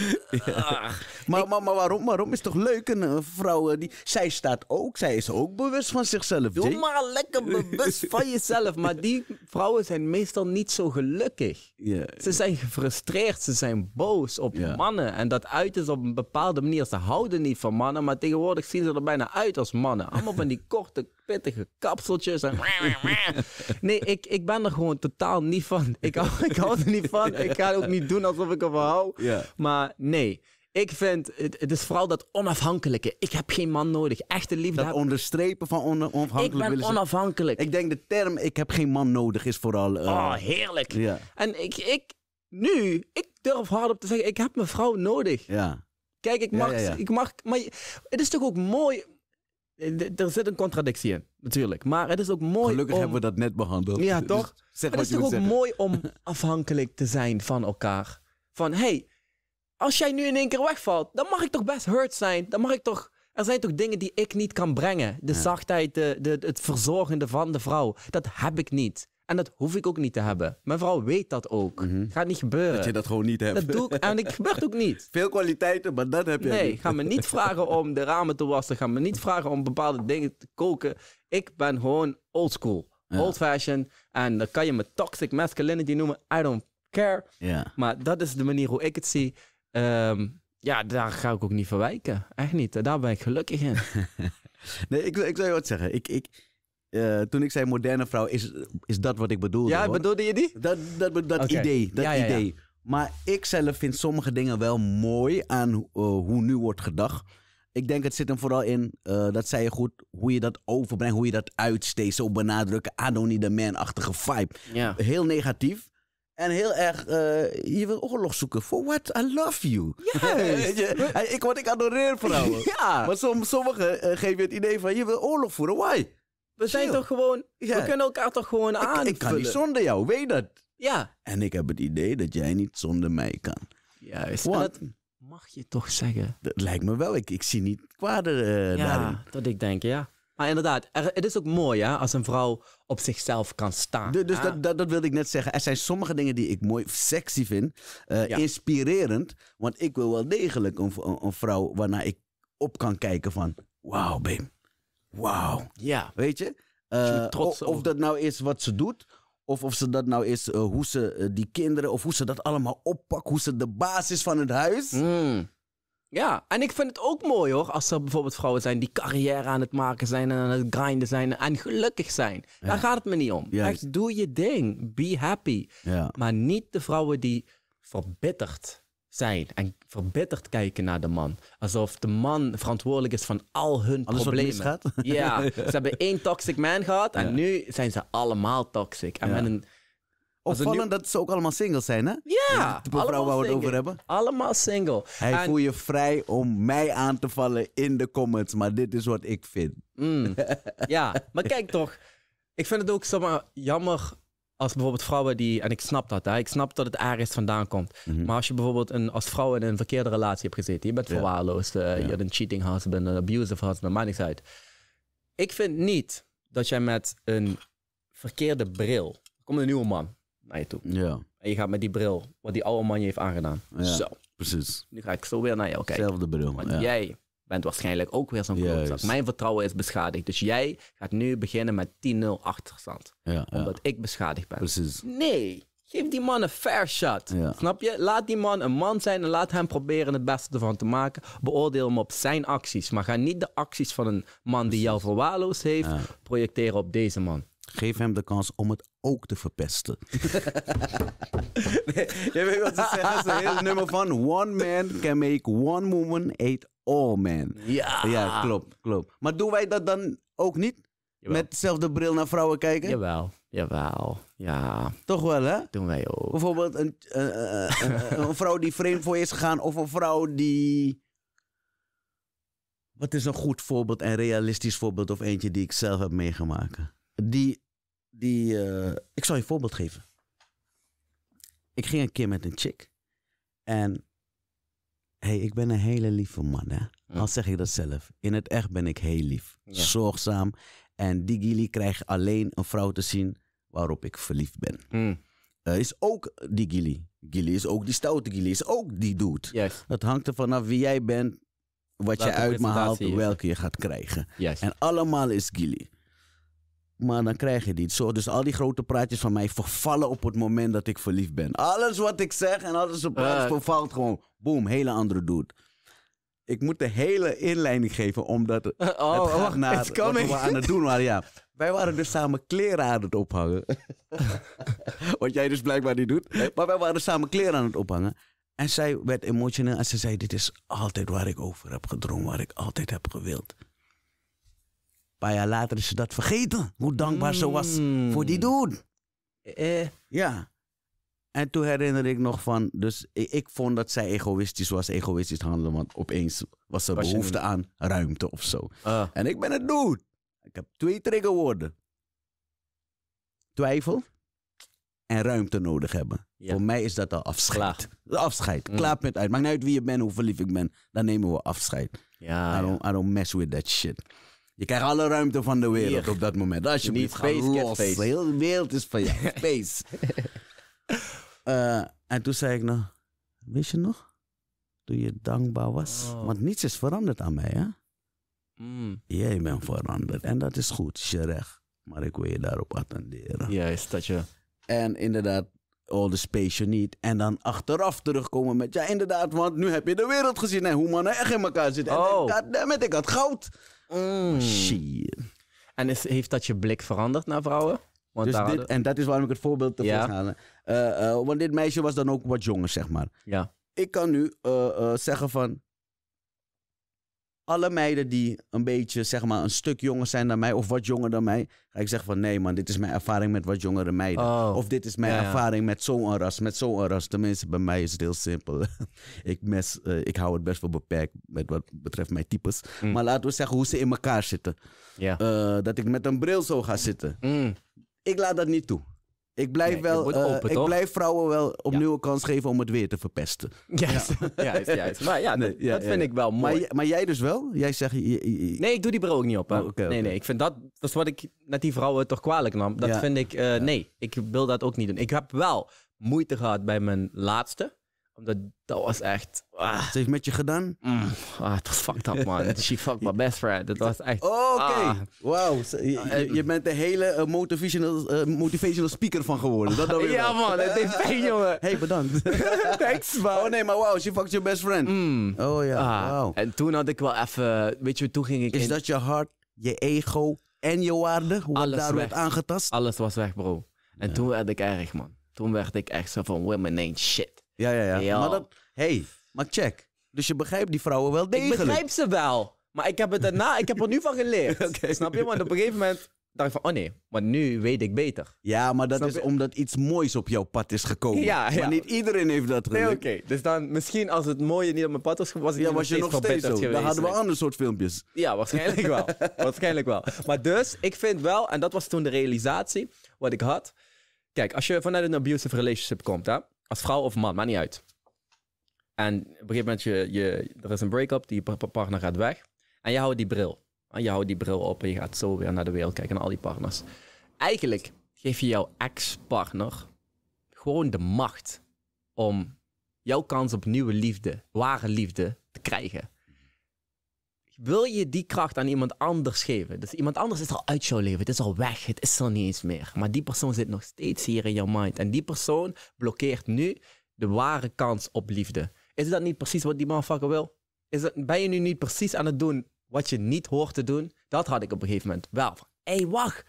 S2: maar, maar, maar waarom, waarom is toch leuk? Een eh, vrouw, eh, die, zij staat
S1: ook, zij is ook bewust van zichzelf. Doe maar lekker bewust van jezelf. Maar die vrouwen zijn meestal niet zo gelukkig. ze zijn gefrustreerd, ze zijn boos op mannen. En dat uit is op een bepaalde manier. Ze houden niet van mannen, maar tegenwoordig zien ze er bijna uit als mannen. Allemaal van die korte, pittige kapseltjes. En... nee, ik, ik ben er gewoon totaal niet van. Ik hou, ik hou er niet van. Ik ga ook niet doen alsof ik van hou. Maar nee. Ik vind, het is vooral dat onafhankelijke. Ik heb geen man nodig. Echte liefde. Dat onderstrepen van on onafhankelijk. Ik ben onafhankelijk. Ik denk de term ik heb geen man nodig is vooral... Uh... Oh, heerlijk. Ja. En ik, ik, nu, ik durf hardop te zeggen, ik heb mijn vrouw nodig. Ja. Kijk, ik mag, ik mag... Maar het is toch ook mooi... Er zit een contradictie in, natuurlijk. Maar het is ook mooi Gelukkig hebben we dat net behandeld. Ja, dus toch? Dus het is toch ook mooi om afhankelijk te zijn van elkaar. Van, hey, als jij nu in één keer wegvalt, dan mag ik toch best hurt zijn. Dan mag ik toch. Er zijn toch dingen die ik niet kan brengen. De zachtheid, de, de, het verzorgende van de vrouw. Dat heb ik niet. En dat hoef ik ook niet te hebben. Mijn vrouw weet dat ook. Mm Gaat niet gebeuren. Dat je dat gewoon niet hebt. Dat doe ik en het gebeurt ook niet. Veel kwaliteiten, maar dat heb je Nee, ga me niet vragen om de ramen te wassen. Ga me niet vragen om bepaalde dingen te koken. Ik ben gewoon oldschool. Ja. Old fashion. En dan kan je me toxic masculinity noemen. I don't care. Ja. Maar dat is de manier hoe ik het zie. Um, ja, daar ga ik ook niet van wijken. Echt niet. Daar ben ik gelukkig in. nee, ik, ik zou je wat zeggen. Ik, ik, eh, toen ik zei moderne vrouw, is, is dat wat ik
S2: bedoelde. Ja, bedoelde je die? Dat, dat, dat, idee. Dat idee. Maar ik zelf vind sommige dingen wel mooi aan eh, hoe nu wordt gedacht. Ik denk het zit hem vooral in, eh, dat zei je goed, hoe je dat overbrengt, hoe je dat uitsteekt. Zo benadrukken, Adoni de Man-achtige vibe. Heel negatief. En heel erg, eh, je wil oorlog zoeken. For what? I love you. Juist. ik, wat ik adoreer vrouwen. ja. Maar som, sommigen eh, geven het
S1: idee van, je wil oorlog voeren. Why? We zijn toch gewoon, we kunnen elkaar toch gewoon ik, aanvullen. Ik kan niet zonder
S2: jou, weet dat. Ja. En ik heb het idee dat jij niet zonder mij kan. Juist. Want, dat
S1: mag je toch zeggen.
S2: Dat lijkt me wel. Ik, ik zie niet kwaad uh, eh, ja,
S1: dat ik denk, ja. Maar inderdaad, het is ook mooi ja als een vrouw op zichzelf kan staan. dus, dus dat, dat, dat, wilde ik net zeggen. Er zijn sommige dingen
S2: die ik mooi sexy vind, eh,
S1: inspirerend.
S2: Want ik wil wel degelijk een, een, vrouw waarnaar ik op kan kijken van... Wauw, babe. Wauw. Ja. Weet je? Eh, of, dat nou is wat ze doet, of of ze dat nou is, eh, hoe ze die kinderen, of hoe ze dat allemaal oppakt, hoe ze de basis van het
S1: huis. Mm. Ja, en ik vind het ook mooi hoor, als er bijvoorbeeld vrouwen zijn die carrière aan het maken zijn en aan het grinden zijn en gelukkig zijn. Daar gaat het me niet om. Echt, doe je ding, be happy. Ja. Maar niet de vrouwen die verbitterd zijn en verbitterd kijken naar de man. Alsof de man verantwoordelijk is van al hun problemen. Ja, ze hebben één toxic man gehad en nu zijn ze allemaal toxic. En met een Opvallend
S2: dat ze ook allemaal singles zijn, hè? Ja, De mevrouw waar we het over hebben. Allemaal single. Hij voel je vrij om mij aan te vallen in de comments, maar dit is wat ik vind.
S1: Mm. ja, maar kijk toch. Ik vind het ook zomaar jammer als bijvoorbeeld vrouwen die, en ik snap dat, hè, ik snap dat het is vandaan komt. Mhm. Maar als je bijvoorbeeld een, als vrouw in een verkeerde relatie hebt gezeten, je bent verwaarloosd, eh, je hebt een cheating husband, een abusive husband, maakt niks uit. Ik vind niet dat jij met een verkeerde bril, komt een nieuwe man, naar je toe. Ja. En je gaat met die bril, wat die oude man je heeft aangedaan. Ja, zo. Precies. Nu ga ik zo weer naar jou kijken. Zelfde bril. Want jij bent waarschijnlijk ook weer zo'n klootzak. Mijn vertrouwen is beschadigd. Dus jij gaat nu beginnen met 10-0 achterstand. Ja, omdat ik beschadigd ben. Precies. Nee. Geef die man een fair shot. Snap je? Laat die man een man zijn en laat hem proberen het beste ervan te maken. Beoordeel hem op zijn acties. Maar ga niet de acties van een man die jou verwaarloosd heeft projecteren op deze man. Geef hem de kans om het ook te
S2: verpesten. nee, je weet wat ze zeggen, ze hele nummer van... One man can make one woman eat all men. Ja. Ja, klopt, klopt. Maar doen wij dat dan ook niet? Met dezelfde bril naar vrouwen kijken?
S1: Jawel, jawel, ja.
S2: Toch wel, hè? Doen wij ook. Bijvoorbeeld een, eh, eh, eh, een vrouw die vreemd voor je is gegaan... of een vrouw die... Wat is een goed voorbeeld en realistisch voorbeeld... of eentje die ik zelf heb meegemaakt? Die, die, eh, ik zal je een voorbeeld geven. Ik ging een keer met een chick. En hey, ik ben een hele lieve man. Hè? Ja. Al zeg ik dat zelf. In het echt ben ik heel lief. Zorgzaam. En die Gili krijgt alleen een vrouw te zien waarop ik verliefd ben. Hmm. Eh, is ook die Gili. Gili is ook die stoute Gili. Is ook die dude. Dat hangt er vanaf wie jij bent. Wat je uit me haalt. Welke je gaat krijgen. En allemaal is Gili. Maar dan krijg je niet zo. Dus al die grote praatjes van mij vervallen op het moment dat ik verliefd ben. Alles wat ik zeg en alles op alles uh. vervalt gewoon. Boom, hele andere dude. Ik moet de hele inleiding geven, omdat het, oh, wat we aan het doen waren. Ja. Wij waren dus samen kleren aan het ophangen. wat jij dus blijkbaar niet doet. Maar wij waren samen kleren aan het ophangen. En zij werd emotioneel en ze zei, dit is altijd waar ik over heb gedrongen, waar ik altijd heb gewild. Een paar jaar later is ze dat vergeten. Hoe dankbaar ze was voor die hmm. dude. Eh, eh. Ja. En toen herinner ik nog van, dus ik, vond dat zij egoïstisch was, egoïstisch handelen, want opeens was er behoefte aan ruimte of zo. Ah. En ik ben het dude. Ik heb twee triggerwoorden. Twijfel en ruimte nodig hebben. Voor mij is dat al afscheid. Klaar. Afscheid. Mm. Klaar met uit. Maakt niet uit wie je bent, hoe verliefd ik ben. Dan nemen we afscheid. ja. I don't mess with that shit. Je krijgt alle ruimte van de wereld op dat moment. niet niet los. de hele wereld is van jou. Space. Eh, en toen zei ik nog, weet je nog? Toen je dankbaar was. Oh. Want niets is veranderd aan mij, hè? Mm. Jij bent veranderd. En dat is goed, is recht. Maar ik wil je daarop attenderen. Juist, dat je... En inderdaad, all the space you need. En dan achteraf terugkomen met, ja inderdaad, want nu heb je de wereld gezien. En hoe mannen echt in elkaar zitten. Oh. En ik, ik had goud.
S1: Mm. Shit. En is, heeft dat je blik veranderd naar vrouwen? Want dus en dat is waarom ik het
S2: voorbeeld te halen. Eh, eh, want dit meisje was dan ook wat jonger, zeg maar. Ja. Ik kan nu eh, zeggen van, alle meiden die een beetje, zeg maar, een stuk jonger zijn dan mij of wat jonger dan mij, ga ik zeggen van nee man, dit is mijn ervaring met wat jongere meiden. Oh. Of dit is mijn ervaring met zo'n ras, met zo'n ras. Tenminste, bij mij is het heel simpel. ik, mes, eh, ik hou het best wel beperkt met wat betreft mijn types. Mm. Maar laten we zeggen hoe ze in elkaar zitten. Eh, dat ik met een bril zo ga zitten. Mm. Ik laat dat niet toe. Ik blijf, wel, eh, ik blijf vrouwen wel opnieuw een kans geven om het weer te verpesten.
S1: Juist, ja. juist, juist. Maar ja, dat, ja, vind ik wel mooi.
S2: Maar, jij dus wel? Jij zegt... Nee, ik doe die bril ook niet op. Oh, nee, nee,
S1: ik vind dat... Dat is wat ik met die vrouwen toch kwalijk nam. Dat vind ik... Eh, nee, ik wil dat ook niet doen. Ik heb wel moeite gehad bij mijn laatste omdat dat was echt... ah. Ze heeft met je gedaan? Mm. ah, het was fucked up, man. She fucked my best friend. Dat was echt... Oh, oké.
S2: Okay. Ah. Ah. Je, bent de hele eh, motivational, eh, motivational speaker van geworden. Dat dan weer Ja, man. Het is pijn,
S1: jongen. hey, bedankt.
S2: Thanks, man. Oh nee, maar wauw, she fucked your best
S1: friend. Mm. Oh ja, Ah, En toen had ik wel even... Weet je, toen ging ik... Is dat je hart, je ego en je waarde? Hoe Alles daar werd aangetast? Alles was weg, bro. En toen werd ik erg, man. Toen werd ik echt zo van, women ain't shit. Ja, ja, ja. Maar dat, hey, maar check. Dus je begrijpt die vrouwen wel degelijk. Ik begrijp ze wel. Maar ik heb het daarna, ik heb er nu van geleerd. Snap je? Want op een gegeven moment dacht ik van, oh nee, maar nu weet ik beter. Ja, maar dat is omdat iets moois op jouw pad is gekomen. Ja, ja. niet iedereen heeft dat gedaan. Nee, oké. Dus dan misschien als het mooie niet op mijn pad was, was, was je nog steeds zo. Geweest. Dan hadden we ander
S2: soort filmpjes. Ja, waarschijnlijk wel.
S1: waarschijnlijk wel. Maar dus, ik vind wel, en dat was toen de realisatie wat ik had. Kijk, als je vanuit een abusive relationship komt, hè. Als vrouw of man, maakt niet uit. En op een gegeven moment, je, je, er is een break-up, die partner gaat weg. En je houdt die bril. En je houdt die bril op en je gaat zo weer naar de wereld kijken, naar al die partners. Eigenlijk geef je jouw ex-partner gewoon de macht om jouw kans op nieuwe liefde, ware liefde, te krijgen wil je die kracht aan iemand anders geven? Dus iemand anders is al uit jouw leven, het is al weg, het is er niet eens meer. Maar die persoon zit nog steeds hier in jouw mind. En die persoon blokkeert nu de ware kans op liefde. Is dat niet precies wat die motherfucker wil? Is dat, ben je nu niet precies aan het doen wat je niet hoort te doen? Dat had ik op een gegeven moment wel. Hé, hey, wacht.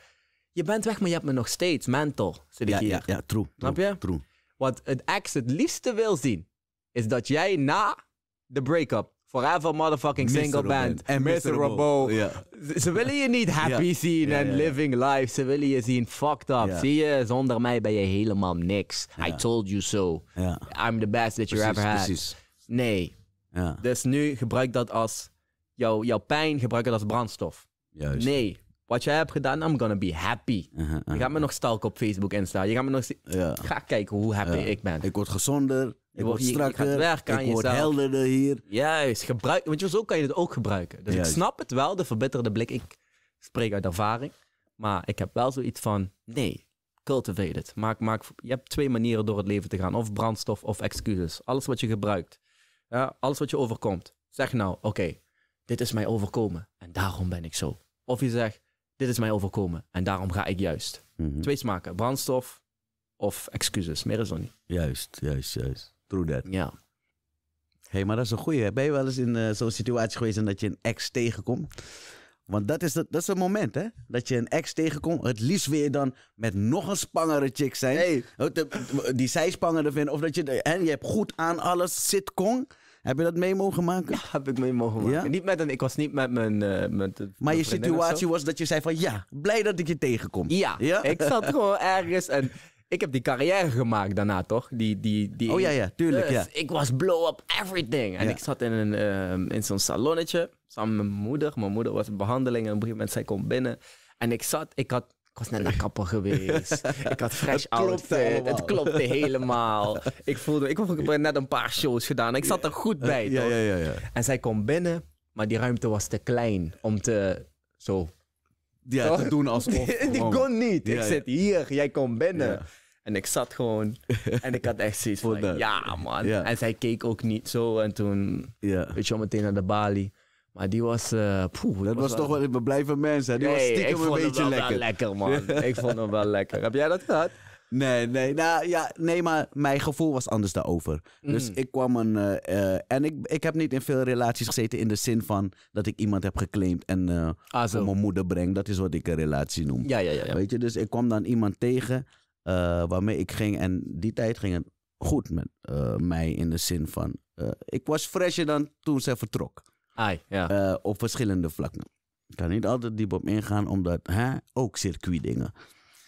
S1: Je bent weg, maar je hebt me nog steeds. Mentor, zit ik ja, hier. Ja, ja, true. Snap je? True. Wat het ex het liefste wil zien, is dat jij na de break-up Forever motherfucking single band. En miserable. Ze, willen je niet happy zien en living life. Ze willen je zien fucked up. Zie je, zonder mij ben je helemaal niks. I told you so. I'm the best that you ever had. Precies. Nee. Dus nu gebruik dat als... Jouw, jouw pijn gebruik dat als brandstof. Juist. Nee wat jij hebt gedaan, I'm gonna be happy. Uh-huh, uh-huh. Je gaat me nog stalken op Facebook en Je gaat me nog Ga kijken hoe happy ik ben. Ik word gezonder. Ik word strakker. Je, ik word helderder hier. Juist, gebruik, want zo kan je het ook gebruiken. Dus ik snap het wel, de verbitterde blik. Ik spreek uit ervaring. Maar ik heb wel zoiets van, nee, cultivate it. Maak, maak, je hebt twee manieren door het leven te gaan. Of brandstof of excuses. Alles wat je gebruikt. Ja, alles wat je overkomt. Zeg nou, oké, dit is mij overkomen. En daarom ben ik zo. Of je zegt, dit is mij overkomen en daarom ga ik juist. Mhm. Twee smaken, brandstof of excuses, meer is er niet.
S2: Juist, juist, juist. True that.
S1: Ja. hey,
S2: maar dat is een goeie. Ben je wel eens in eh, zo'n situatie geweest en dat je een ex tegenkomt? Want dat is, dat, dat is het moment, hè? Dat je een ex tegenkomt. Het liefst weer dan met nog een spangere chick zijn. Hey. Oh, die zij spangerder vinden. Of dat je, en je hebt goed aan alles, zit heb je dat mee mogen maken? Ja, heb ik mee mogen maken.
S1: Niet met een, ik was niet met mijn. Eh, met de, maar je situatie
S2: was dat je zei van
S1: ja, blij dat ik je tegenkom. Ja, ja? ik zat gewoon ergens en ik heb die carrière gemaakt daarna, toch? Die, die, die, oh ja, ja, tuurlijk. Dus ja. ik was blow up everything. En ik zat in, een, eh, in zo'n salonnetje samen met mijn moeder. Mijn moeder was in behandeling en op een gegeven moment zij komt binnen. En ik zat, ik had ik was net naar kapper geweest. ik had fresh het outfit. Het klopte helemaal. ik voelde... Ik had net een paar shows gedaan. Ik zat er goed bij, toch? en zij kwam binnen, maar die ruimte was te klein om te... Zo... Ja, te doen alsof... die, die kon niet. ik zit hier, jij komt binnen. En ik zat gewoon. En ik had echt zoiets van, ja man. En zij keek ook niet zo. En toen, weet je meteen naar de balie. Maar die was... Uh, dat, was, toch wel...
S2: een blijven mensen, hè? Die was stiekem een beetje wel lekker. Wel lekker, man. ik vond
S1: hem wel lekker. Heb jij dat gehad? Nee,
S2: nee, nou ja, nee, maar mijn gevoel was anders daarover. Dus mm. ik kwam een. Eh, eh, en ik, ik heb niet in veel relaties gezeten in de zin van dat ik iemand heb geclaimd en uh, mijn moeder breng. Dat is wat ik een relatie noem. Ja, ja, ja. Weet je, dus ik kwam dan iemand tegen waarmee ik ging. En die tijd ging het goed met mij in de zin van. ik was fresher dan toen ze vertrok. Ai, ja. Eh, op verschillende vlakken. Ik kan niet altijd diep op ingaan, omdat hè, ook circuitdingen.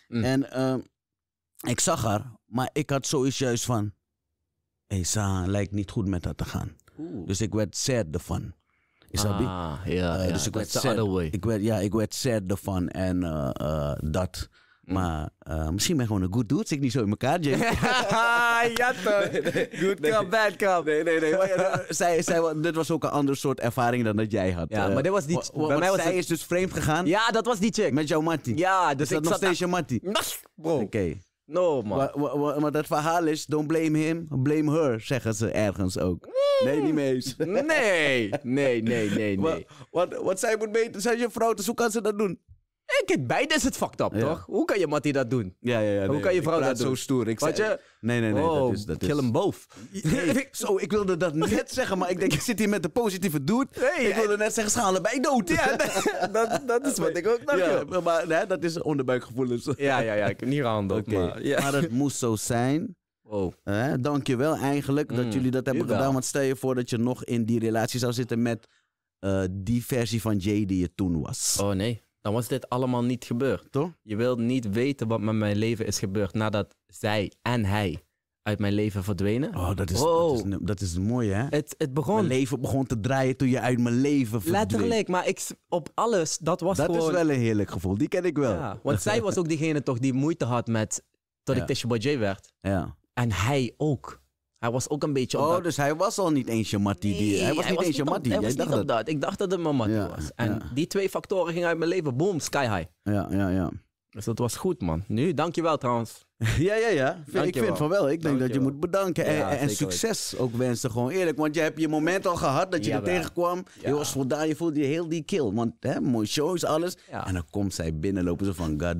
S2: Mm. En ehm, ik zag haar, maar ik had zoiets juist van... Hey, Sa lijkt niet goed met haar te gaan. Dus ik werd sad ervan.
S1: Isabi? Ah, ja, eh, dus ja, dus ik werd sad.
S2: Ik werd, ja, ik werd sad ervan en eh, dat Mm. Maar eh, misschien ben ik gewoon een good dude. Zit ik niet zo in elkaar, Jay?
S1: Ah, ja toch. Good nee, bad cop. Nee, nee, nee. Eh,
S2: zij, zij, dit was ook een ander soort ervaring dan dat jij had. Ja, eh. maar dit was niet. bij mij was zij het... is dus vreemd gegaan. Ja, dat was die chick. Met jouw mattie. Ja, dus, dus ik nog steeds jouw mattie? Bro. Oké.
S1: No, man.
S2: Maar, dat verhaal is: don't blame him, blame her, zeggen ze ergens ook. Nee, niet mee eens. Nee, nee, nee, nee. nee. Wat, wat, zij moet meten, zijn je vrouw, hoe kan ze
S1: dat doen? Kijk, beide is het fucked up, toch? Hoe kan je Mattie dat doen?
S2: Ja, ja, ja. Hoe kan je vrouw dat doen? zo stoer. Ik zeg. je? Nee, nee, nee. dat oh, is, dat kill is.
S1: hem both. zo, ik wilde dat net zeggen,
S2: maar ik denk, je zit hier met de positieve dude. ik wilde net zeggen, schalen bij dood. Ja, dat, dat is wat ik ook dacht. maar dat is onderbuikgevoelens. Ja, ja, ja. Ik heb niet aan okay. maar, ja. maar het moest zo zijn. Oh. Eh, Dank je wel eigenlijk dat mm, jullie dat hebben gedaan. Want stel je voor dat je
S1: nog in die relatie zou zitten met eh, die versie van Jay die je toen was. Oh nee dan was dit allemaal niet gebeurd. Toch? Je wilde niet weten wat met mijn leven is gebeurd nadat zij en hij uit mijn leven verdwenen. Oh, dat is, dat is, dat is mooi, hè? Het, het begon. Mijn leven begon te draaien toen je uit mijn leven verdween. Letterlijk, maar ik, op alles, dat was dat gewoon... Dat is wel
S2: een heerlijk gevoel, die ken ik wel. Ja, want zij was
S1: ook diegene toch die moeite had met... dat ik Tisha J werd. Ja. En hij ook. Hij was ook een beetje op Oh, dus hij was al niet eens je mattie. hij was niet was eens je mattie. Hij dacht dat... op dat. Ik dacht dat het mijn mattie was. En die twee factoren gingen uit mijn leven. Boom, sky high. Ja, ja, ja. Dus dat was goed, man. Nu, dankjewel trouwens. ja, ja, ja. ik vind van wel. Ik denk dat je
S2: moet bedanken. en, en succes ook wensen, gewoon eerlijk. Want je hebt je moment al gehad dat je er tegenkwam. Je was voldaan, je voelde je heel die kill. Want hè, mooie shows, alles. En dan komt zij lopen ze van, god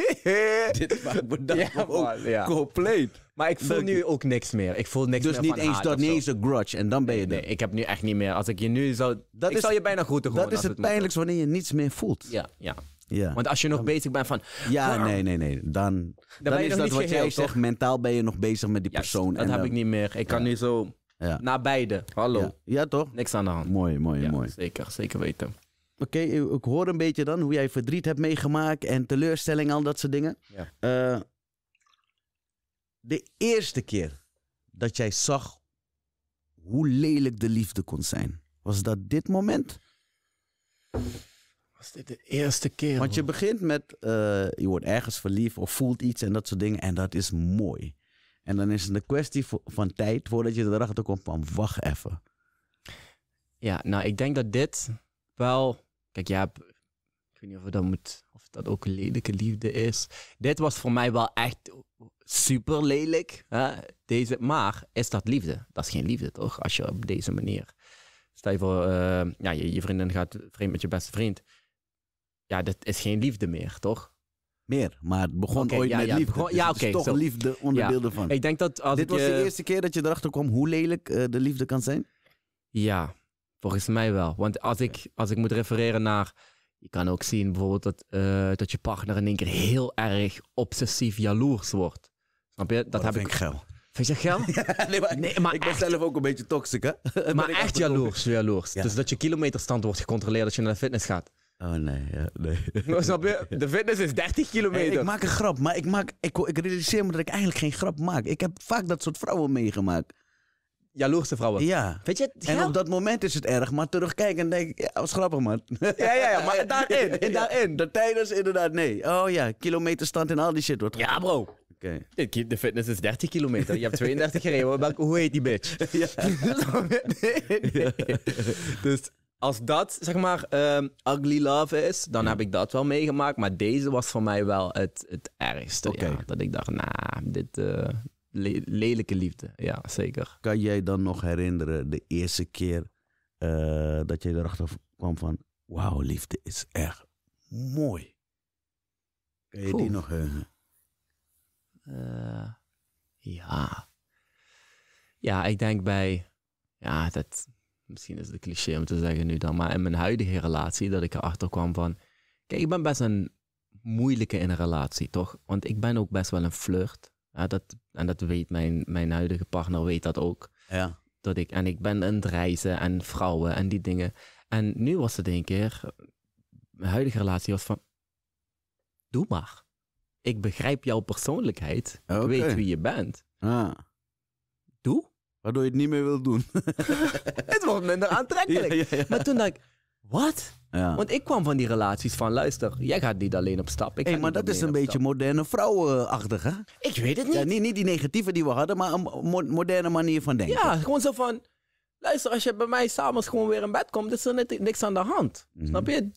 S2: Dit maakt bedankt ja, ook
S1: compleet. Maar ik voel nu ook niks meer. Ik voel niks Dus niet eens dat, een grudge. En dan ben je Nee, ik heb nu echt niet meer. Als ik je nu zou... Dat is- je bijna groeten Dat is het pijnlijks pijnlijkst
S2: wanneer je niets meer voelt.
S1: Ja, ja. Ja. Want als je nog bezig bent van... Ja, nee, nee, nee. Dan, dan, ben je is dat niet wat jij zegt. Mentaal ben je nog bezig met die persoon. persoon. dat heb ik niet meer. Ik kan nu zo Ja. naar beide. Hallo.
S2: Ja, toch? Niks aan de hand. Mooi, mooi, mooi. Zeker, zeker weten. Oké, ik ik hoor een beetje dan hoe jij verdriet hebt meegemaakt en teleurstelling, al dat soort dingen. Ja. Eh, de eerste keer dat jij zag hoe lelijk de liefde kon zijn? Was dat dit moment? Was dit de eerste keer? Want je begint met, eh, je wordt ergens verliefd of voelt iets en dat soort dingen. En dat is mooi. En dan is het een kwestie van tijd voordat je erachter komt van wacht even.
S1: Ja, nou ik denk dat dit wel... Kijk, jij hebt ik weet niet of, dat moet, of dat ook lelijke liefde is. Dit was voor mij wel echt super lelijk. Hè? Deze, maar is dat liefde? Dat is geen liefde toch? Als je op deze manier. Stel je voor, eh, ja, je, je, vriendin gaat vreemd met je beste vriend. Ja, dat is geen liefde meer, toch? Meer, maar het begon ooit met liefde. Dus ja, oké. toch liefde onderdeel ja. ervan. Ik denk
S2: dat als Dit was de eh, eerste keer dat je erachter kwam hoe lelijk eh, de liefde kan zijn?
S1: Ja, volgens mij wel. Want als ik, als ik moet refereren naar je kan ook zien bijvoorbeeld dat, eh, dat je partner in één keer heel erg obsessief jaloers wordt. Snap je? Dat, oh, heb vind ik geil. Vind je dat geil? nee, maar, nee, maar, ik ben zelf ook een beetje toxic, hè? maar echt jaloers, jaloers. Dus dat je kilometerstand wordt gecontroleerd als je naar de fitness gaat. Oh nee, ja, nee. snap je? De fitness is 30 kilometer. ik maak een grap, maar ik, maak, ik, ik realiseer me dat ik
S2: eigenlijk geen grap maak. Ik heb vaak dat soort vrouwen meegemaakt
S1: jaloerse vrouwen. Ja. Weet
S2: je, En op dat moment is het erg, maar terugkijken en denk ik, was grappig man. Ja, ja, ja, maar daarin, in, daarin. De tijdens inderdaad, nee. Oh ja, kilometerstand en al die shit wordt Ja bro. Oké.
S1: De fitness is 30 kilometer. Je hebt 32 gereden. Welke, hoe heet die bitch? Ja. Dus als dat, zeg maar, ehm, ugly love is, dan heb ik dat wel meegemaakt. Maar deze was voor mij wel het, het ergste. Ja, dat ik dacht, nou, dit, eh, Le lelijke liefde, ja, zeker. Kan jij dan nog herinneren de eerste
S2: keer eh, dat jij erachter kwam van... Wauw, liefde is echt mooi.
S1: Kan je die nog herinneren? Eh, ja. Ja, ik denk bij... Ja, dat... Misschien is het cliché om te zeggen nu dan, maar in mijn huidige relatie dat ik erachter kwam van... Kijk, ik ben best een moeilijke in een relatie, toch? Want ik ben ook best wel een flirt. Ja, dat, en dat weet mijn, mijn huidige partner weet dat ook. Ja. Dat ik, en ik ben aan het reizen en vrouwen en die dingen. En nu was het een keer, mijn huidige relatie was van, doe maar. Ik begrijp jouw persoonlijkheid. Ik weet wie je bent. Doe. Waardoor je het niet meer wil doen. het wordt minder aantrekkelijk. Maar toen dacht ik, wat? Ja. Want ik kwam van die relaties van, luister, jij gaat niet alleen op stap. Ik maar dat is een beetje moderne vrouwenachtig, hè? Ik weet
S2: het niet. niet, die negatieve die we hadden, maar een moderne manier van denken.
S1: Ja, gewoon zo van, luister, als je bij mij s'avonds gewoon weer in bed komt, is er niks aan de hand. Mhm. Snap je?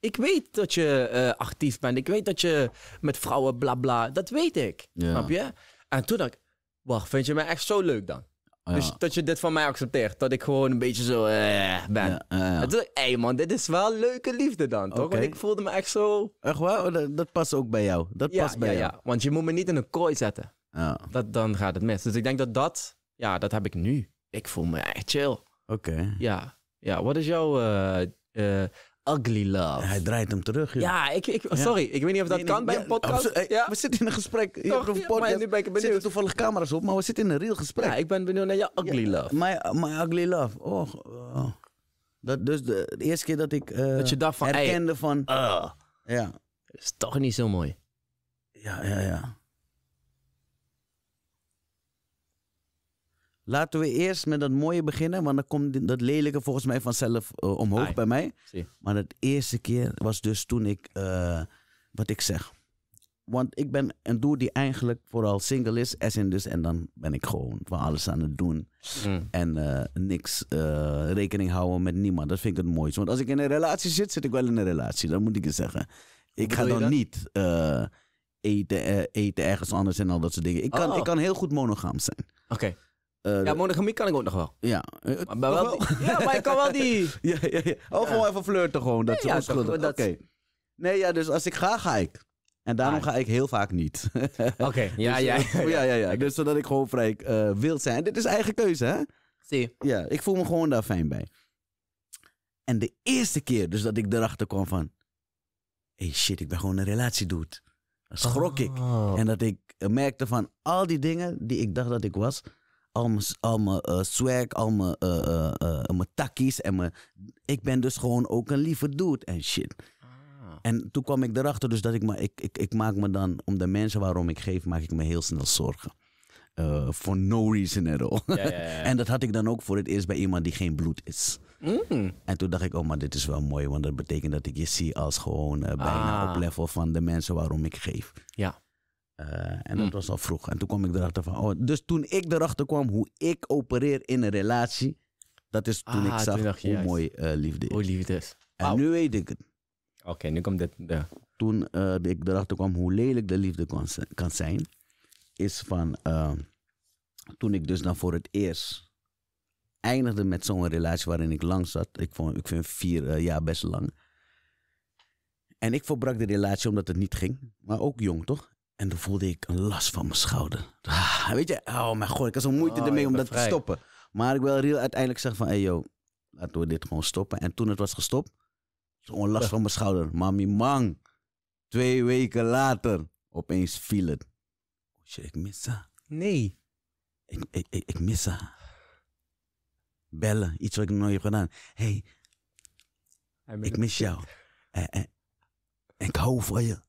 S1: Ik weet dat je eh, actief bent. Ik weet dat je met vrouwen bla bla. Dat weet ik. Snap je? En toen dacht ik, wacht, vind je mij echt zo leuk dan? Dus dat je dit van mij accepteert. Dat ik gewoon een beetje zo eh, ben. Ja, Hé hey man, dit is wel leuke liefde dan, toch? Okay. Want ik voelde me echt zo... Echt waar? Oh, dat, past ook bij jou. Dat past bij jou. Ja, want je moet me niet in een kooi zetten. Dat, dan gaat het mis. Dus ik denk dat dat... Ja, dat heb ik nu. Ik voel me echt chill. Oké. Ja. ja, wat is jouw... Eh, eh, Ugly Love. Hij draait hem terug. Joh. Ja, ik, ik, sorry. Ik weet niet of dat kan bij een podcast.
S2: we zitten in een gesprek. een podcast. ik Zitten toevallig camera's op, maar we zitten in een real gesprek. Ja, ik ben benieuwd naar je Ugly Love. My, my Ugly Love. Oh. Dat, dus de, eerste keer dat ik eh, dat je van herkende van... Eh. ja. Is toch niet zo mooi. Ja, ja, ja. Laten we eerst met dat mooie beginnen, want dan komt dat lelijke volgens mij vanzelf eh, omhoog bij mij. Maar het eerste keer was dus toen ik, eh, wat ik zeg. Want ik ben een doer die eigenlijk vooral single is, as in dus, en dan ben ik gewoon van alles aan het doen. Hmm. En eh, niks rekening houden met niemand. Dat vind ik het mooiste. Want als ik in een relatie zit, zit ik wel in een relatie, dat moet ik je zeggen. ik ga dan niet eten, eten ergens anders en al dat soort dingen. Ik kan, oh. ik kan heel goed monogaam zijn. Oké. Eh, ja,
S1: monogamie kan ik ook nog wel.
S2: Ja, maar wel, ja maar ik kan wel die. ja, ja, ja. Oh, gewoon even flirten, gewoon. Dat nee, is ja, Oké. Nee, ja, dus als ik ga, ga ik. En daarom ga ik heel vaak niet. Oké, dus, eh, ja, ja, ja, ja, ja, Dus zodat ik gewoon vrij uh, wild zijn. dit is eigen keuze, hè? Zie. Ja, ik voel me gewoon daar fijn bij. En de eerste keer dus dat ik erachter kwam van... hey, shit, ik ben gewoon een relatie dude. Schrok ik. Oh. En dat ik merkte van al die dingen die ik dacht dat ik was al mijn, al mijn uh, swag, al mijn, uh, takkies. En mijn, ik ben dus gewoon ook een lieve dude en shit. Ah. En toen kwam ik erachter dus dat ik, maar ik, ik, ik maak me dan, om de mensen waarom ik geef, maak ik me heel snel zorgen. For no reason at all. Ja, ja, ja. en dat had ik dan ook voor het eerst bij iemand die geen bloed is. Mm. En toen dacht ik, oh, maar dit is wel mooi, want dat betekent dat ik je zie als gewoon bijna ah. op level van de mensen waarom ik geef. Ja. Eh, en dat mm. was al vroeg. En toen kwam ik erachter van, oh, dus toen ik erachter kwam hoe ik opereer in een relatie, dat is toen ik ah, zag hoe mooi
S1: eh, liefde is. Hoe liefde is. En nu weet ik het. Oké, nu komt dit. de
S2: Toen eh, ik erachter kwam hoe lelijk de liefde kan, kan zijn, is van toen ik dus dan voor het eerst eindigde met zo'n relatie waarin ik lang zat. Ik, vond, ik vind vier jaar best lang. En ik verbrak de relatie omdat het niet ging. Maar ook jong, toch? En toen voelde ik een last van mijn schouder. Ah, weet je, oh mijn god, ik had zo'n moeite oh, ermee om dat te stoppen. Maar ik wil heel uiteindelijk zeggen van, hey yo, laten we dit gewoon stoppen. En toen het was gestopt, zo'n last van mijn schouder. Mami, man, twee weken later, opeens viel het. Oh ik mis haar. Nee. Ik, ik, ik, mis haar. Bellen, iets wat ik nog nooit heb gedaan. hey, ik mis jou. Eh, eh, ik hou van je.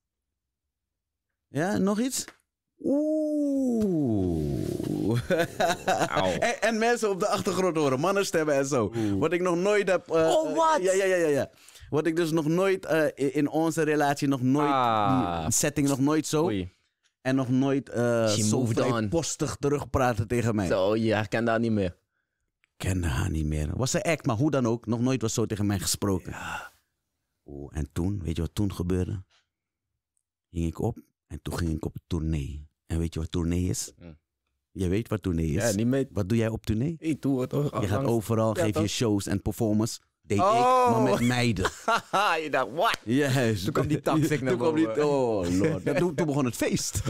S2: Ja, nog iets? Oeh. en, en, mensen op de achtergrond horen, mannenstemmen en zo. Wat ik nog nooit heb. Eh, oh, eh, wat? Ja, ja, ja, ja, ja. Wat ik dus nog nooit eh, in onze relatie, nog nooit. Ah. Setting nog nooit zo. En nog nooit uh, zo postig terugpraten tegen mij. Zo, ik ken haar niet meer. Kende haar niet meer. Was ze act, maar hoe dan ook, nog nooit was zo tegen mij gesproken. Ja. en toen, weet je wat toen gebeurde? Ging ik op en toen ging ik op tournee. En weet je wat tournee is? Mm. Je weet wat tournee is. Ja, niet mee. Wat doe jij op tournee? Ik doe Je gaat overal, geef je shows en performances. Deed oh. ik, maar met oh. meiden.
S1: je dacht, what? Yes. Toen kwam die taxik naar boven. Kwam oh lord. toen,
S2: begon het feest.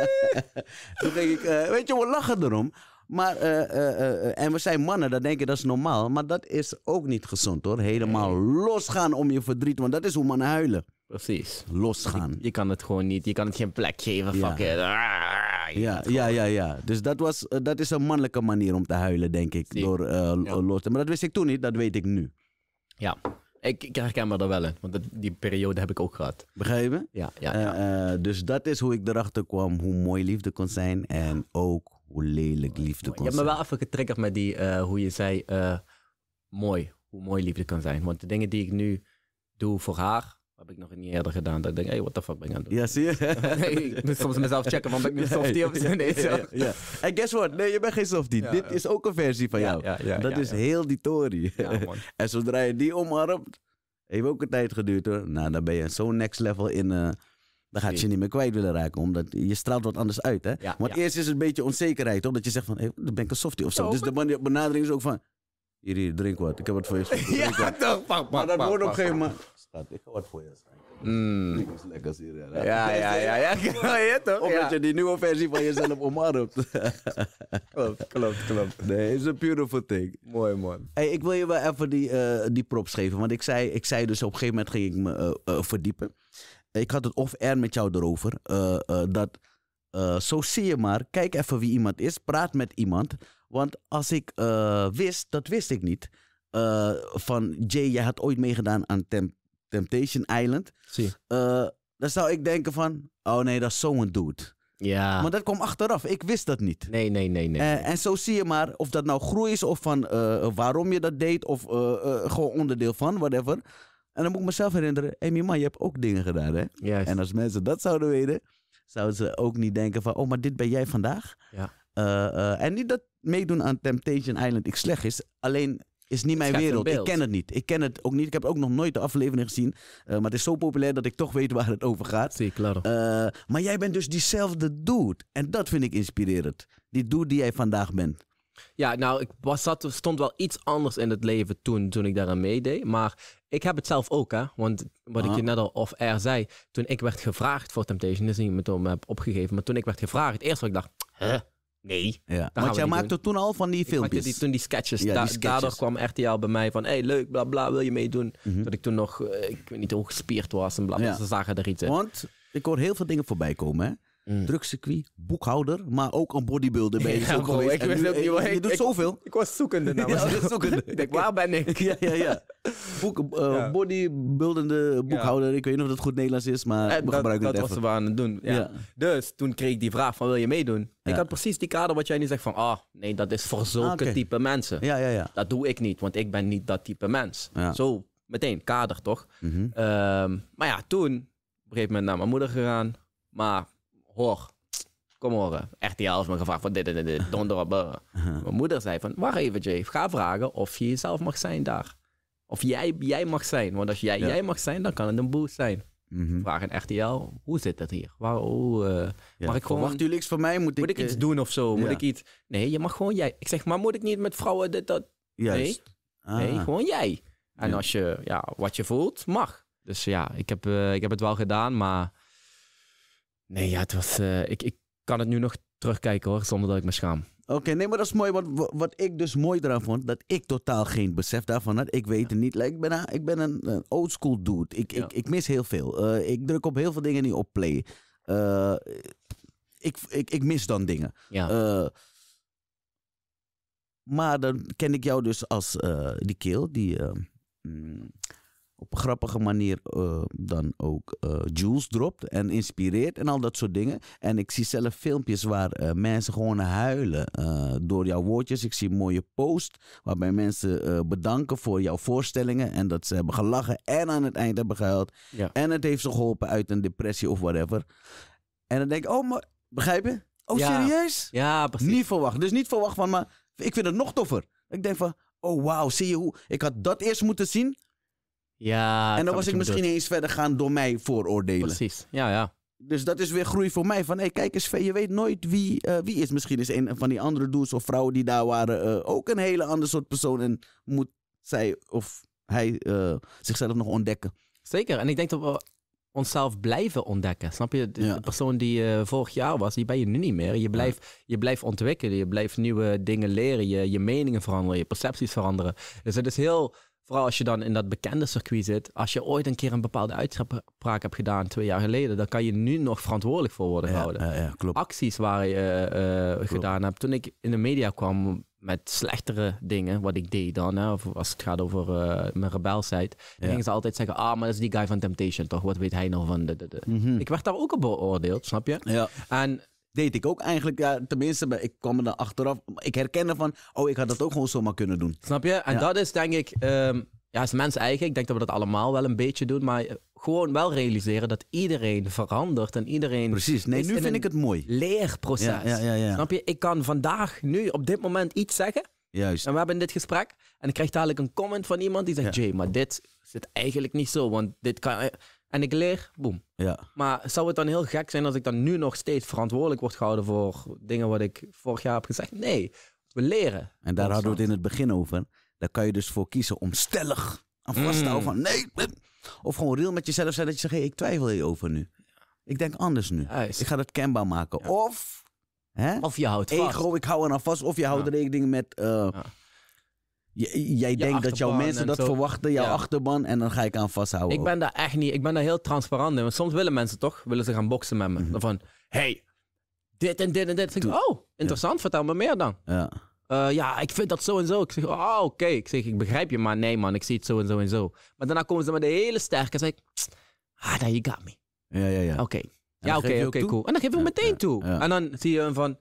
S2: toen denk ik, eh, weet je, we lachen erom. Maar, eh, eh, en we zijn mannen, dat denken dat is normaal. Maar dat is ook niet gezond hoor. Helemaal losgaan om je verdriet. Want dat is hoe mannen huilen.
S1: Precies. Losgaan. Je, je, kan het gewoon niet, je kan het geen plek geven. Ja. Ah,
S2: ja, ja, ja, ja. Dus dat, was, eh, dat is een mannelijke manier om te huilen, denk ik. Door eh, los te Maar
S1: dat wist ik toen niet, dat weet ik nu. Ja. Ik, ik herken me daar wel in, want die periode heb ik ook gehad.
S2: Begrijpen? Ja, ja. ja. Eh, dus dat is hoe ik erachter kwam hoe mooi liefde kon zijn en ook hoe lelijk liefde kon zijn. Je hebt me wel
S1: even getriggerd met die, hoe je zei, mooi. Hoe mooi liefde kan zijn. Want de dingen die ik nu doe voor haar, heb ik nog niet eerder gedaan. Dat ik denk, hey, what the fuck ben ik aan het doen? Ja, zie je? nee, ik moet soms mezelf checken, want ben ik nu softie of zo? Nee, zo. Ja,
S2: En guess what? Nee, je bent geen softie. Dit is ook een versie van jou. dat is heel die tory. en zodra je die omarmt, heeft ook een tijd geduurd hoor. Nou, dan ben je zo next level in... Uh, dan gaat je niet meer kwijt willen raken. Omdat je straalt wat anders uit. Hè? Ja, Want eerst is het een beetje onzekerheid. Toch? Dat je zegt van, hey, dan ben ik een softie of zo. dus de benadering is ook van, hier, drink wat. Ik heb wat voor je. ja, toch? maar mm. dat wordt op een gegeven moment. Schat, ik heb wat voor je. Mm. Dat is lekker hier. Ja, ja, ja. ja, ja. ja, toch? Omdat je die nieuwe versie van jezelf omarmt. klopt, klopt, klopt. Nee, is a beautiful thing. Mooi, man. Hey, ik wil je wel even die, eh, die props geven. Want ik zei, ik zei dus op een gegeven moment ging ik me eh, eh, verdiepen. Ik had het off-air met jou erover. dat, zo zie je maar, kijk even wie iemand is. Praat met iemand. Want als ik eh, wist, dat wist ik niet. Eh, van Jay, jij had ooit meegedaan aan Temptation Island. Zie. Uh, dan zou ik denken van, oh nee, dat is zo'n dude. Ja. Maar dat komt achteraf. Ik wist dat niet. Nee, nee, nee, nee. En, en zo zie je maar of dat nou groei is of van waarom je dat deed of gewoon onderdeel van, whatever. En dan moet ik mezelf herinneren, hé hey, man, je hebt ook dingen gedaan, hè? Juist. En als mensen dat zouden weten, zouden ze ook niet denken van, oh, maar dit ben jij vandaag. Ja. Eh, eh, en niet dat meedoen aan Temptation Island ik slecht is. Alleen is niet mijn wereld. Ik ken het niet. Ik ken het ook niet. Ik heb ook nog nooit de aflevering gezien. Eh, maar het is zo populair dat ik toch weet waar het over gaat. Zeker. Uh, maar jij bent dus diezelfde dude. En dat vind ik inspirerend. Die dude die jij vandaag bent.
S1: Ja, nou, ik was, zat, stond wel iets anders in het leven toen, toen ik daaraan meedeed. Maar ik heb het zelf ook, hè. Want wat ik ah. je net al of er zei, toen ik werd gevraagd voor Temptation, is niet om heb opgegeven. Maar toen ik werd gevraagd, het eerste wat ik dacht, hè? Nee. Ja. Want jij maakte toen al van die filmpjes. die, toen die sketches. Ja, da die sketches. Daardoor kwam RTL bij mij van, hey leuk, bla bla, wil je meedoen? Mhm. Dat ik toen nog, eh, ik weet niet, hoe gespierd was en bla bla. Ze zagen er iets in. Want ik hoor heel veel dingen voorbij komen, hè? Mm. Drugscircuit, boekhouder,
S2: maar ook een bodybuilder ben je ja, dus ook Ik en je doet zoveel.
S1: Ik, was zoekende zoekende. ik waar ben ik? ja, ja, ja. Boek,
S2: uh, Bodybuildende boekhouder. Ik weet niet of dat goed Nederlands
S1: is, maar en eh, we dat, gebruiken dat het Dat we aan het doen, ja. Dus toen kreeg ik die vraag van, wil je meedoen? Ik had precies die kader wat jij nu zegt van, ah, nee, dat is voor zulke ah, type mensen. Ja, ja, ja. Dat doe ik niet, want ik ben niet dat type mens. Zo, meteen, kader toch? Mm -hmm. maar ja, toen, op een gegeven moment naar mijn moeder gegaan. Maar kom horen. RTL heeft me gevraagd van dit en dit, donder uh-huh. Mijn moeder zei van, wacht even Jay, ga vragen of je jezelf mag zijn daar. Of jij, jij mag zijn, want als jij jij mag zijn, dan kan het een boost zijn. Mm-hmm. Vraag een RTL, hoe zit dat hier? Waar, eh, mag ik gewoon... Wacht jullie niks
S2: van mij? Moet ik, moet ik iets eh, doen of zo? Moet ik iets...
S1: Nee, je mag gewoon jij. Ik zeg, maar moet ik niet met vrouwen dit, dat? Nee, nee ah. gewoon jij. En als je, ja, wat je voelt, mag. Dus ja, ik heb, eh, ik heb het wel gedaan, maar Nee, ja, het was, eh, ik, ik kan het nu nog terugkijken hoor, zonder dat ik me schaam.
S2: Oké, nee, maar dat is mooi. Wat, wat ik dus mooi eraan vond, dat ik totaal geen besef daarvan had. Ik weet het niet. ik ben, een, ik ben een, een oldschool dude. Ik, ik, ik mis heel veel. Eh, ik druk op heel veel dingen niet op play. Eh, ik, ik, ik mis dan dingen. Ja. maar dan ken ik jou dus als die keel, die... Mm, op een grappige manier eh, dan ook uh, eh, jewels dropt en inspireert en al dat soort dingen. En ik zie zelf filmpjes waar eh, mensen gewoon huilen door jouw woordjes. Ik zie mooie post waarbij mensen bedanken voor jouw voorstellingen en dat ze hebben gelachen en aan het eind hebben gehuild. En het heeft ze geholpen uit een depressie of whatever. En dan denk ik, oh, maar begrijp je? Oh, serieus? Ja, precies. Niet verwacht. Dus niet verwacht van, maar ik vind het nog toffer. Ik denk van, oh wauw, zie je hoe... Ik had dat eerst moeten zien
S1: ja. En dan was ik misschien eens
S2: verder gaan door mij vooroordelen. Precies. Ja, ja. Dus dat is weer groei voor mij. Van hey, kijk eens, je weet nooit wie, eh, wie is. Misschien is een van die andere dudes of vrouwen die daar waren eh, ook een hele andere soort persoon. En moet
S1: zij of hij eh, zichzelf nog ontdekken. Zeker. En ik denk dat we onszelf blijven ontdekken. Snap je? De, persoon die uh, vorig jaar was, die ben je nu niet meer. Je blijft, je blijft ontwikkelen, je blijft nieuwe dingen leren, je, je meningen veranderen, je percepties veranderen. Dus het is heel Vooral als je dan in dat bekende circuit zit. Als je ooit een keer een bepaalde uitspraak hebt gedaan twee jaar geleden, dan kan je nu nog verantwoordelijk voor worden gehouden. Acties waar je eh, eh, gedaan hebt. Toen ik in de media kwam met slechtere dingen, wat ik deed dan, hè, of als het gaat over eh, mijn rebelsheid, dan gingen ze altijd zeggen, ah, maar dat is die guy van Temptation, toch? Wat weet hij nou van de... de, de. Mhm. Ik werd daar ook op beoordeeld, snap je? Ja. En deed ik ook eigenlijk. Ja, tenminste, ik
S2: kwam er dan achteraf. Ik herkende van, oh, ik had dat ook gewoon zomaar kunnen doen.
S1: Snap je? En dat is denk ik, ehm, ja, is mens eigen. Ik denk dat we dat allemaal wel een beetje doen. Maar eh, gewoon wel realiseren dat iedereen verandert en iedereen. Precies. Nee, nu vind ik het mooi. Leerproces. Snap je? Ik kan vandaag, nu, op dit moment iets zeggen. Juist. En we hebben dit gesprek. En ik krijg dadelijk een comment van iemand die zegt: Jay, maar dit zit eigenlijk niet zo. Want dit kan. Eh, en ik leer, boem. Ja. Maar zou het dan heel gek zijn als ik dan nu nog steeds verantwoordelijk word gehouden voor dingen wat ik vorig jaar heb gezegd? Nee, we leren. En daar hadden we het
S2: in het begin over. Daar kan je dus voor kiezen om stellig aan vast te houden mm. van nee. Eh, of gewoon real met jezelf zijn dat je zegt, hey, ik twijfel hierover nu. Ik denk anders nu. Ik ga dat kenbaar maken. Of, hè? of je houdt ego, vast. Ego, ik
S1: hou er aan nou vast. Of je houdt ja.
S2: rekening met... Eh, jij denkt dat jouw mensen dat verwachten, jouw achterban, en dan ga ik aan vasthouden. Ik
S1: ben daar echt niet, ik ben daar heel transparant in. Want soms willen mensen toch, willen ze gaan boksen met me. Mm Van, hey, dit en dit en dit. Ik, oh, interessant, vertel me meer dan. Ja. Eh, ja, ik vind dat zo en zo. Ik zeg, oh, oké. Ik zeg, ik begrijp je, maar nee man, ik zie het zo en zo en zo. Maar daarna komen ze met de hele sterke en zeg ik, ah, daar you got me. Ja, ja, ja. Oké. Ja, oké, oké, cool. En dan geef ik meteen toe. En dan zie je hem van,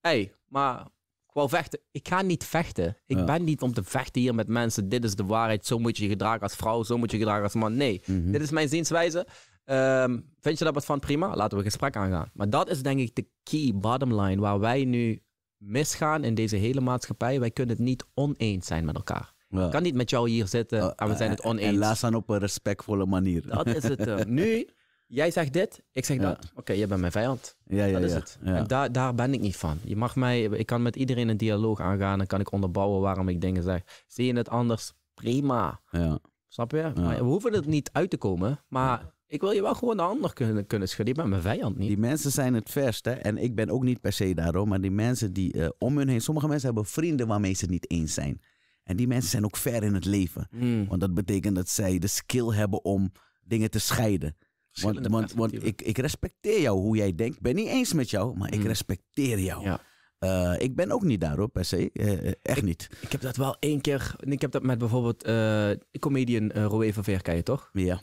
S1: hey, maar wou vechten. Ik ga niet vechten. Ik ben niet om te vechten hier met mensen. Dit is de waarheid. Zo moet je je gedragen als vrouw. Zo moet je je gedragen als man. Nee, mhm. dit is mijn zienswijze. Ehm, vind je daar wat van? Prima, laten we een gesprek aangaan. Maar dat is denk ik de key bottom line waar wij nu misgaan in deze hele maatschappij. Wij kunnen het niet oneens zijn met elkaar. Ik kan niet met jou hier zitten oh, en we zijn eh, het eh, oneens. En laat
S2: staan op een respectvolle manier. Dat is het. Eh.
S1: nu Jij zegt dit, ik zeg dat. Oké, je bent mijn vijand. Ja, ja, dat is het. En daar, daar ben ik niet van. Je mag mij, ik kan met iedereen een dialoog aangaan en kan ik onderbouwen waarom ik dingen zeg. Zie je het anders? Prima. Ja. Snap je? Maar we hoeven het niet uit te komen, maar ik wil je wel gewoon de ander kunnen, kunnen schudden. Ik ben mijn vijand niet. Die mensen zijn het verst, En ik ben ook niet per se
S2: daarom, maar die mensen die eh, om hun heen, sommige mensen hebben vrienden waarmee ze het niet eens zijn. En die mensen zijn ook ver in het leven. Hmm. Want dat betekent dat zij de skill hebben om dingen te scheiden. Want, want, ik, ik, respecteer jou hoe jij denkt. Ik ben niet eens met jou, maar ik hmm. respecteer jou. Ja. Eh, ik ben ook niet daarop per se. Eh, eh, echt niet.
S1: Ik heb dat wel één keer. Ik heb dat met bijvoorbeeld uh, comedian uh, Roé van je toch? Ja.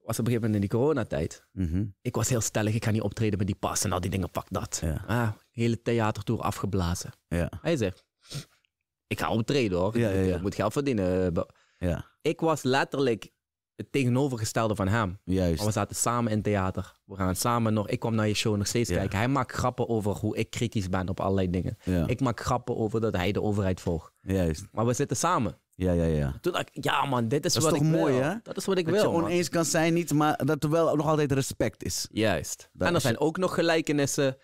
S1: Was op een gegeven moment in die coronatijd. Mm Ik was heel stellig. Ik ga niet optreden met die pas en al die dingen. Pak dat. Ah, hele theatertour afgeblazen. Ja. Hij zegt: Ik ga optreden hoor. Ja, ik, moet geld verdienen. Ik was letterlijk het tegenovergestelde van hem. Juist. Maar we zaten samen in theater. We gaan samen nog. Ik kwam naar je show nog steeds kijken. Hij maakt grappen over hoe ik kritisch ben op allerlei dingen. Ik maak grappen over dat hij de overheid volgt. Juist. Maar we zitten samen. Ja, ja, ja. Toen dacht ik, ja man, dit is, dat wat is toch ik mooi, wil. Hè? Dat is wat ik wil. Dat je oneens kan zijn, niet, maar
S2: dat er wel nog altijd respect is.
S1: Juist. en er zijn ook nog gelijkenissen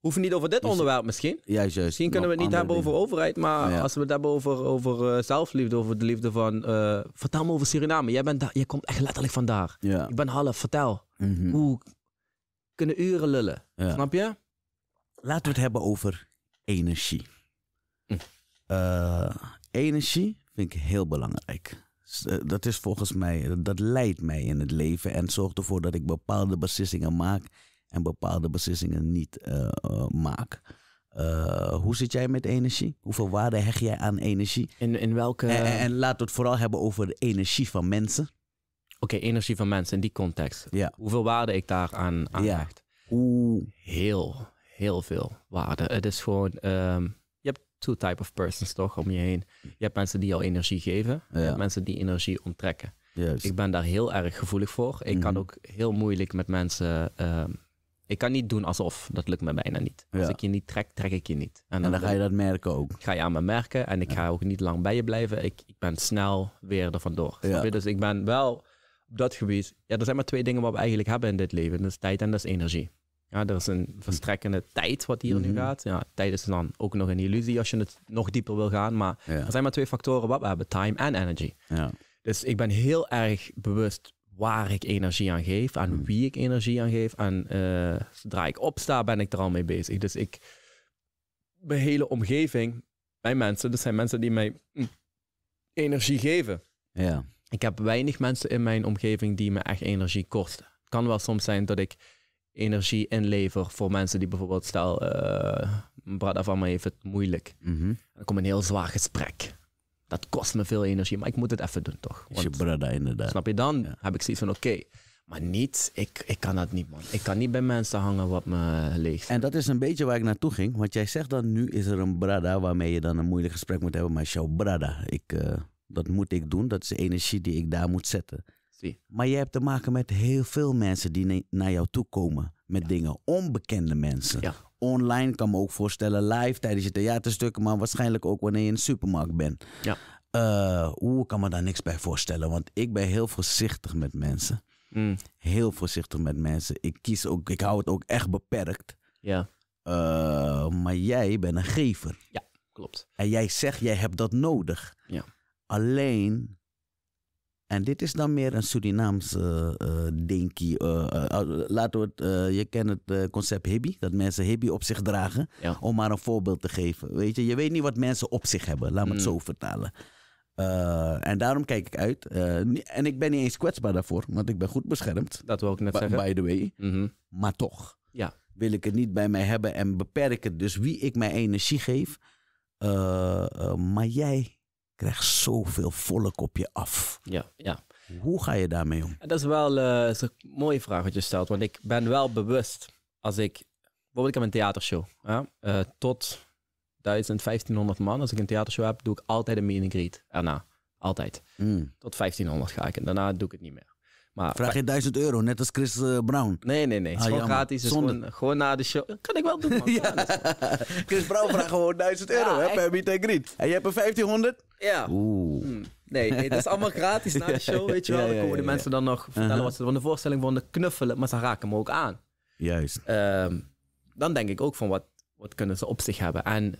S1: hoeven niet over dit onderwerp misschien. Ja juist. Misschien kunnen we het niet hebben over overheid, maar als we het hebben over, eh, zelfliefde, over de liefde van... Eh, vertel me over Suriname. Jij, bent jij komt echt letterlijk vandaar. Ik ben half, vertel.
S2: Mhm. Hoe
S1: kunnen uren lullen. Snap je? Laten we
S2: het hebben over energie. Hm. Eh, energie vind ik heel belangrijk. Dat is volgens mij, dat leidt mij in het leven en zorgt ervoor dat ik bepaalde beslissingen maak en bepaalde beslissingen niet uh, maak. Eh, hoe zit jij met energie? Hoeveel waarde hecht jij aan energie? In, in welke... En,
S1: laat laten we het vooral hebben over de energie van mensen. Oké, energie van mensen in die context. Ja. Hoeveel waarde ik daar aan, aan ja. hecht? Oeh. Heel, heel veel waarde. Het is gewoon... Ehm, je hebt two type of persons toch om je heen. Je hebt mensen die jou energie geven. Ja. Je hebt mensen die energie onttrekken. Juist. Ik ben daar heel erg gevoelig voor. Ik kan mhm. ook heel moeilijk met mensen... Ehm, ik kan niet doen alsof. Dat lukt me bijna niet. Als ik je niet trek, trek ik je niet. En dan, ga je dat merken ook. Ga je aan me merken en ik ga ook niet lang bij je blijven. Ik, ik ben snel weer er vandoor. Dus ik ben wel op dat gebied. Ja, er zijn maar twee dingen wat we eigenlijk hebben in dit leven: dat is tijd en dat is energie. Ja, er is een verstrekkende tijd wat hier nu mhm. gaat. Ja, tijd is dan ook nog een illusie als je het nog dieper wil gaan. Maar er zijn maar twee factoren wat we hebben: time en energy. Dus ik ben heel erg bewust waar ik energie aan geef, aan hmm. wie ik energie aan geef. En eh, zodra ik opsta, ben ik er al mee bezig. Dus ik, mijn hele omgeving, mijn mensen, dat zijn mensen die mij hm, energie geven. Ja. Ik heb weinig mensen in mijn omgeving die me echt energie kosten. Het kan wel soms zijn dat ik energie inlever voor mensen die bijvoorbeeld, stel, uh, Brad Avama heeft het moeilijk. Mm Dan komt een heel zwaar gesprek dat kost me veel energie, maar ik moet het even doen toch. Want, je brada inderdaad. Snap je, dan ja. heb ik zoiets van oké. maar niet, ik, ik kan dat niet, man. Ik kan niet bij mensen hangen wat me leeft. En dat is een beetje waar ik naartoe
S2: ging. Want jij zegt dan, nu is er een brada waarmee je dan een moeilijk gesprek moet hebben. Maar is jouw brada. Ik, eh, dat moet ik doen. Dat is de energie die ik daar moet zetten. Zie. Maar je hebt te maken met heel veel mensen die naar jou toe komen met dingen. Onbekende mensen. Ja online kan me ook voorstellen, live tijdens je theaterstukken, maar waarschijnlijk ook wanneer je in de supermarkt bent. Ja. Uh, kan me daar niks bij voorstellen, want ik ben heel voorzichtig met mensen. Mm. Heel voorzichtig met mensen. Ik kies ook, ik hou het ook echt beperkt. Ja. Eh, maar jij bent een gever. Ja, klopt. En jij zegt, jij hebt dat nodig. Ja. Alleen en dit is dan meer een Surinaamse uh, eh, eh, denkie. Eh, laten we het, je kent het concept hibby, dat mensen hibby op zich dragen. Om maar een voorbeeld te geven. Weet je, je weet niet wat mensen op zich hebben, laat me het mm. zo vertalen. en daarom kijk ik uit. en ik ben niet eens kwetsbaar daarvoor, want ik ben goed beschermd. Dat
S1: wil ik net zeggen. By the way.
S2: Mhm. Maar toch ja. wil ik het niet bij mij hebben en beperken. Dus wie ik mijn energie geef. maar jij krijgt zoveel volk op je af. Ja, ja. Hoe ga je daarmee om?
S1: Dat is wel eh, een mooie vraag wat je stelt. Want ik ben wel bewust, als ik... Bijvoorbeeld, ik heb een theatershow. Eh, tot 1500 man, als ik een theatershow heb, doe ik altijd een meet greet. Daarna. Altijd. Mm. Tot 1500 ga ik. En daarna doe ik het niet meer. Maar, Vraag je 1000 euro, net
S2: als Chris eh, Brown. Nee, nee, nee. Ah, gewoon gratis. Dus
S1: gewoon, na de show. Kan ik wel doen,
S2: Chris Brown vraagt gewoon 1000 euro ja, hè, per meet and En je hebt een 1500? Ja. Oeh.
S1: Hmm. Nee, nee, dat is allemaal gratis na de show, weet je wel. Dan komen de mensen dan nog vertellen uh-huh. wat ze van de voorstelling vonden, knuffelen, maar ze raken me ook aan. Juist. Ehm, dan denk ik ook van wat, wat kunnen ze op zich hebben. En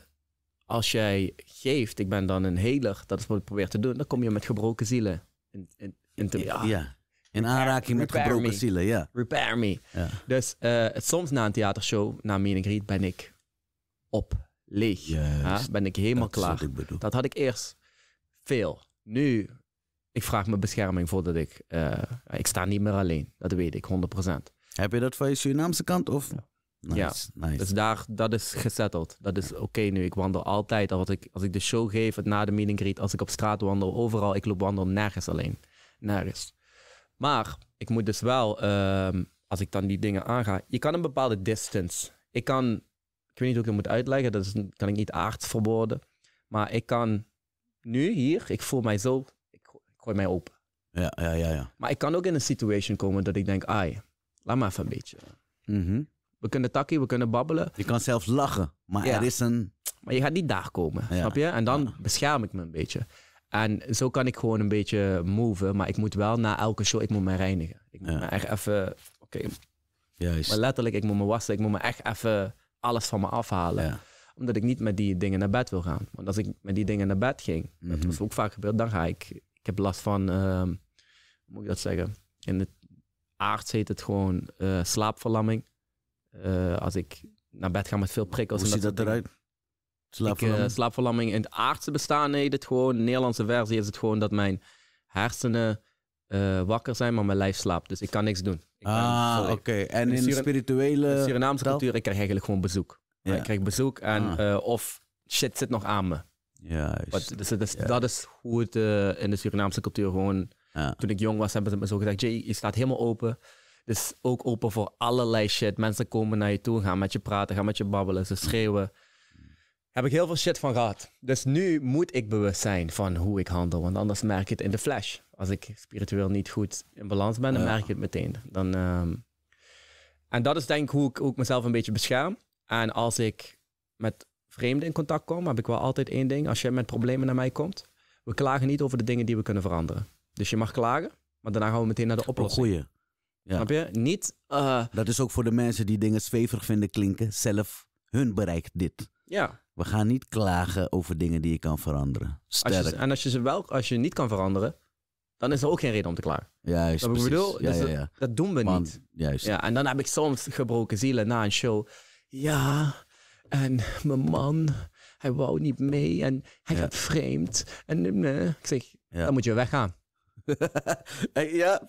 S1: als jij geeft, ik ben dan een heler, dat is wat ik probeer te doen, dan kom je met gebroken zielen in, in, in te, ja. ja. In aanraking met gebroken me. zielen, ja. Repair me. Dus eh, soms na een theatershow, na Greet, ben ik op leeg. Huh? Ben ik helemaal klaar. dat had ik eerst veel. Nu, ik vraag me bescherming voordat ik... Eh, ik sta niet meer alleen. Dat weet ik, 100%. Heb je dat van je Surinaamse kant? Of? Ja. Nice, dus daar, dat is gezetteld. Dat is oké nu. Ik wandel altijd, als ik, als ik de show geef, het na de meeting greet, als ik op straat wandel, overal, ik loop wandel nergens alleen. Nergens. Maar ik moet dus wel, ehm, als ik dan die dingen aanga, je kan een bepaalde distance. Ik kan, ik weet niet hoe ik het moet uitleggen, dat kan ik niet aards verwoorden. Maar ik kan nu hier, ik voel mij zo, ik, ik gooi mij open. Ja, ja, ja, ja. Maar ik kan ook in een situation komen dat ik denk, ai, laat maar even een beetje. Mhm. We kunnen takkie, we kunnen babbelen. Je kan zelfs lachen, maar er is een... Maar je gaat niet daar komen, snap je? En dan ja. bescherm ik me een beetje. En zo kan ik gewoon een beetje moven. Maar ik moet wel na elke show, ik moet me reinigen. Ik moet me echt even... Oké, Juist. Maar letterlijk, ik moet me wassen. Ik moet me echt even alles van me afhalen. Omdat ik niet met die dingen naar bed wil gaan. Want als ik met die dingen naar bed ging, dat mhm. was ook vaak gebeurd, dan ga ik... Ik heb last van... Ehm, hoe moet ik dat zeggen? In het aards heet het gewoon eh, slaapverlamming. Eh, als ik naar bed ga met veel prikkels. Hoe ziet dat, dat eruit? Eh, slaapverlamming. Ik, slaapverlamming. In het aardse bestaan heet het gewoon. De Nederlandse versie is het gewoon dat mijn hersenen eh, wakker zijn, maar mijn lijf slaapt. Dus ik kan niks doen. ah, oké. En in, de spirituele... Surinaamse cultuur, ik krijg eigenlijk gewoon bezoek. Ik krijg bezoek en ah. eh, of shit zit nog aan me. Juist. dus, ja. dat is hoe het in de Surinaamse cultuur gewoon... Toen ik jong was, hebben ze me zo gezegd, Jay, je staat helemaal open. Dus ook open voor allerlei shit. Mensen komen naar je toe, gaan met je praten, gaan met je babbelen, ze schreeuwen heb ik heel veel shit van gehad. Dus nu moet ik bewust zijn van hoe ik handel, want anders merk ik het in de flash. Als ik spiritueel niet goed in balans ben, dan merk ik het meteen. Dan, ehm, En dat is denk ik hoe, ik mezelf een beetje bescherm. En als ik met vreemden in contact kom, heb ik wel altijd één ding. Als je met problemen naar mij komt, we klagen niet over de dingen die we kunnen veranderen. Dus je mag klagen, maar daarna gaan we meteen naar de oplossing. Goeie. Ja. Snap
S2: je? Niet... Eh, dat is ook voor de mensen die dingen zweverig vinden klinken, zelf hun bereikt dit. Ja. We gaan niet klagen over dingen die je kan veranderen. Sterk. Als en
S1: als je ze wel, als je niet kan veranderen, dan is er ook geen reden om te klagen.
S2: Juist, dat precies. bedoel, ja, dus ja,
S1: Dat, doen we niet. Juist. Ja, en dan heb ik soms gebroken zielen na een show. Ja, en mijn man, hij wou niet mee en hij gaat vreemd. En eh, ik zeg, dan moet je weggaan. ja,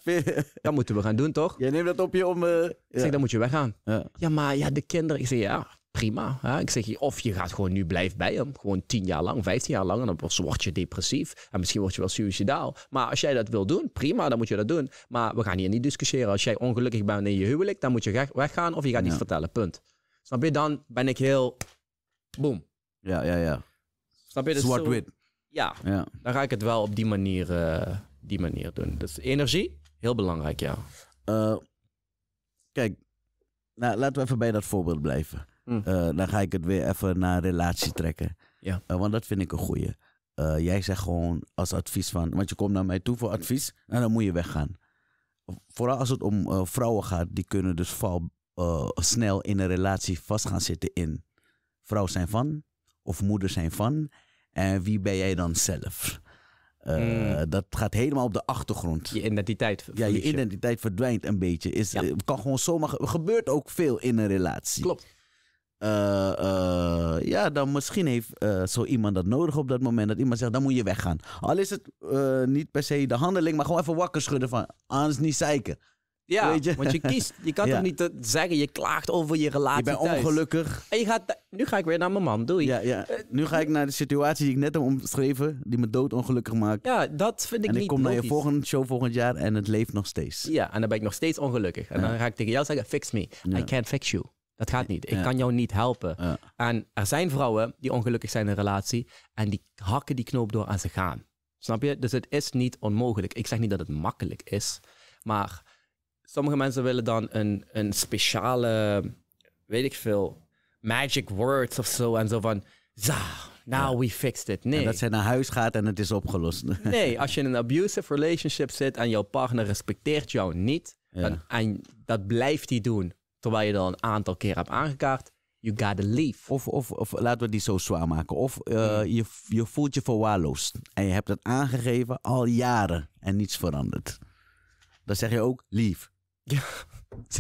S1: dat moeten we gaan doen, toch? Je neemt dat op je om... Eh, ik zeg, dan moet je weggaan. Ja. maar ja, de kinderen... Ik zeg, ja, prima. Ik zeg, of je gaat gewoon nu blijven bij hem, gewoon tien jaar lang, vijftien jaar lang, en dan word je depressief en misschien word je wel suicidaal. Maar als jij dat wil doen, prima, dan moet je dat doen. Maar we gaan hier niet discussiëren. Als jij ongelukkig bent in je huwelijk, dan moet je weggaan of je gaat ja. iets vertellen, punt. Snap je? Dan ben ik heel, boom. Ja, ja, ja. Snap je? Zwart-wit. Ja. ja, dan ga ik het wel op die manier, eh, die manier doen. Dus energie, heel belangrijk, ja. Eh, kijk, nou, laten we even bij dat voorbeeld blijven. Mm. Eh, dan ga ik het weer
S2: even naar relatie trekken. Ja. Eh, want dat vind ik een goeie. Uh, jij zegt gewoon als advies van... Want je komt naar mij toe voor advies en nou, dan moet je weggaan. Vooral als het om vrouwen gaat. Die kunnen dus val, snel in een relatie vast gaan zitten in... Vrouw zijn van of moeder zijn van. En wie ben jij dan zelf? Mm. Dat gaat helemaal op de achtergrond. Je identiteit. Ja, je identiteit verdwijnt een beetje. Is, Kan gewoon zomaar. Gebeurt ook veel in een relatie. Klopt. Eh, eh, ja, dan misschien heeft eh, zo iemand dat nodig op dat moment. Dat iemand zegt, dan moet je weggaan. Al is het niet per se de handeling, maar gewoon even wakker schudden van, anders ah, niet zeiken.
S1: Ja, Weet je? want je kiest. Je kan toch niet zeggen, je klaagt over je relatie Je bent ongelukkig. En je gaat, nu ga ik weer naar mijn man, doei. Ja, ja.
S2: nu ga ik naar de situatie die ik net heb omschreven, die me doodongelukkig maakt. Ja,
S1: dat vind ik en niet En ik kom naar je volgende
S2: show volgend jaar en het leeft nog steeds.
S1: Ja, en dan ben ik nog steeds ongelukkig. En dan ga ik tegen jou zeggen, fix me. I can't fix you. Dat gaat niet. Ik kan jou niet helpen. En er zijn vrouwen die ongelukkig zijn in een relatie en die hakken die knoop door en ze gaan. Snap je? Dus het is niet onmogelijk. Ik zeg niet dat het makkelijk is, maar sommige mensen willen dan een, een speciale, weet ik veel, magic words of zo en zo van, za, now we fixed it. Nee. En dat zij naar huis gaat en het is opgelost. nee, als je in een abusive relationship zit en jouw partner respecteert jou niet, en, en dat blijft hij doen waar je dan een aantal keer hebt aangekaart. You gotta leave. Of, of, of laten we die zo zwaar maken. Of eh, mm. je, je voelt je verwaarloosd. En je hebt het aangegeven
S2: al jaren en niets veranderd. Dan zeg je ook leave. Ja.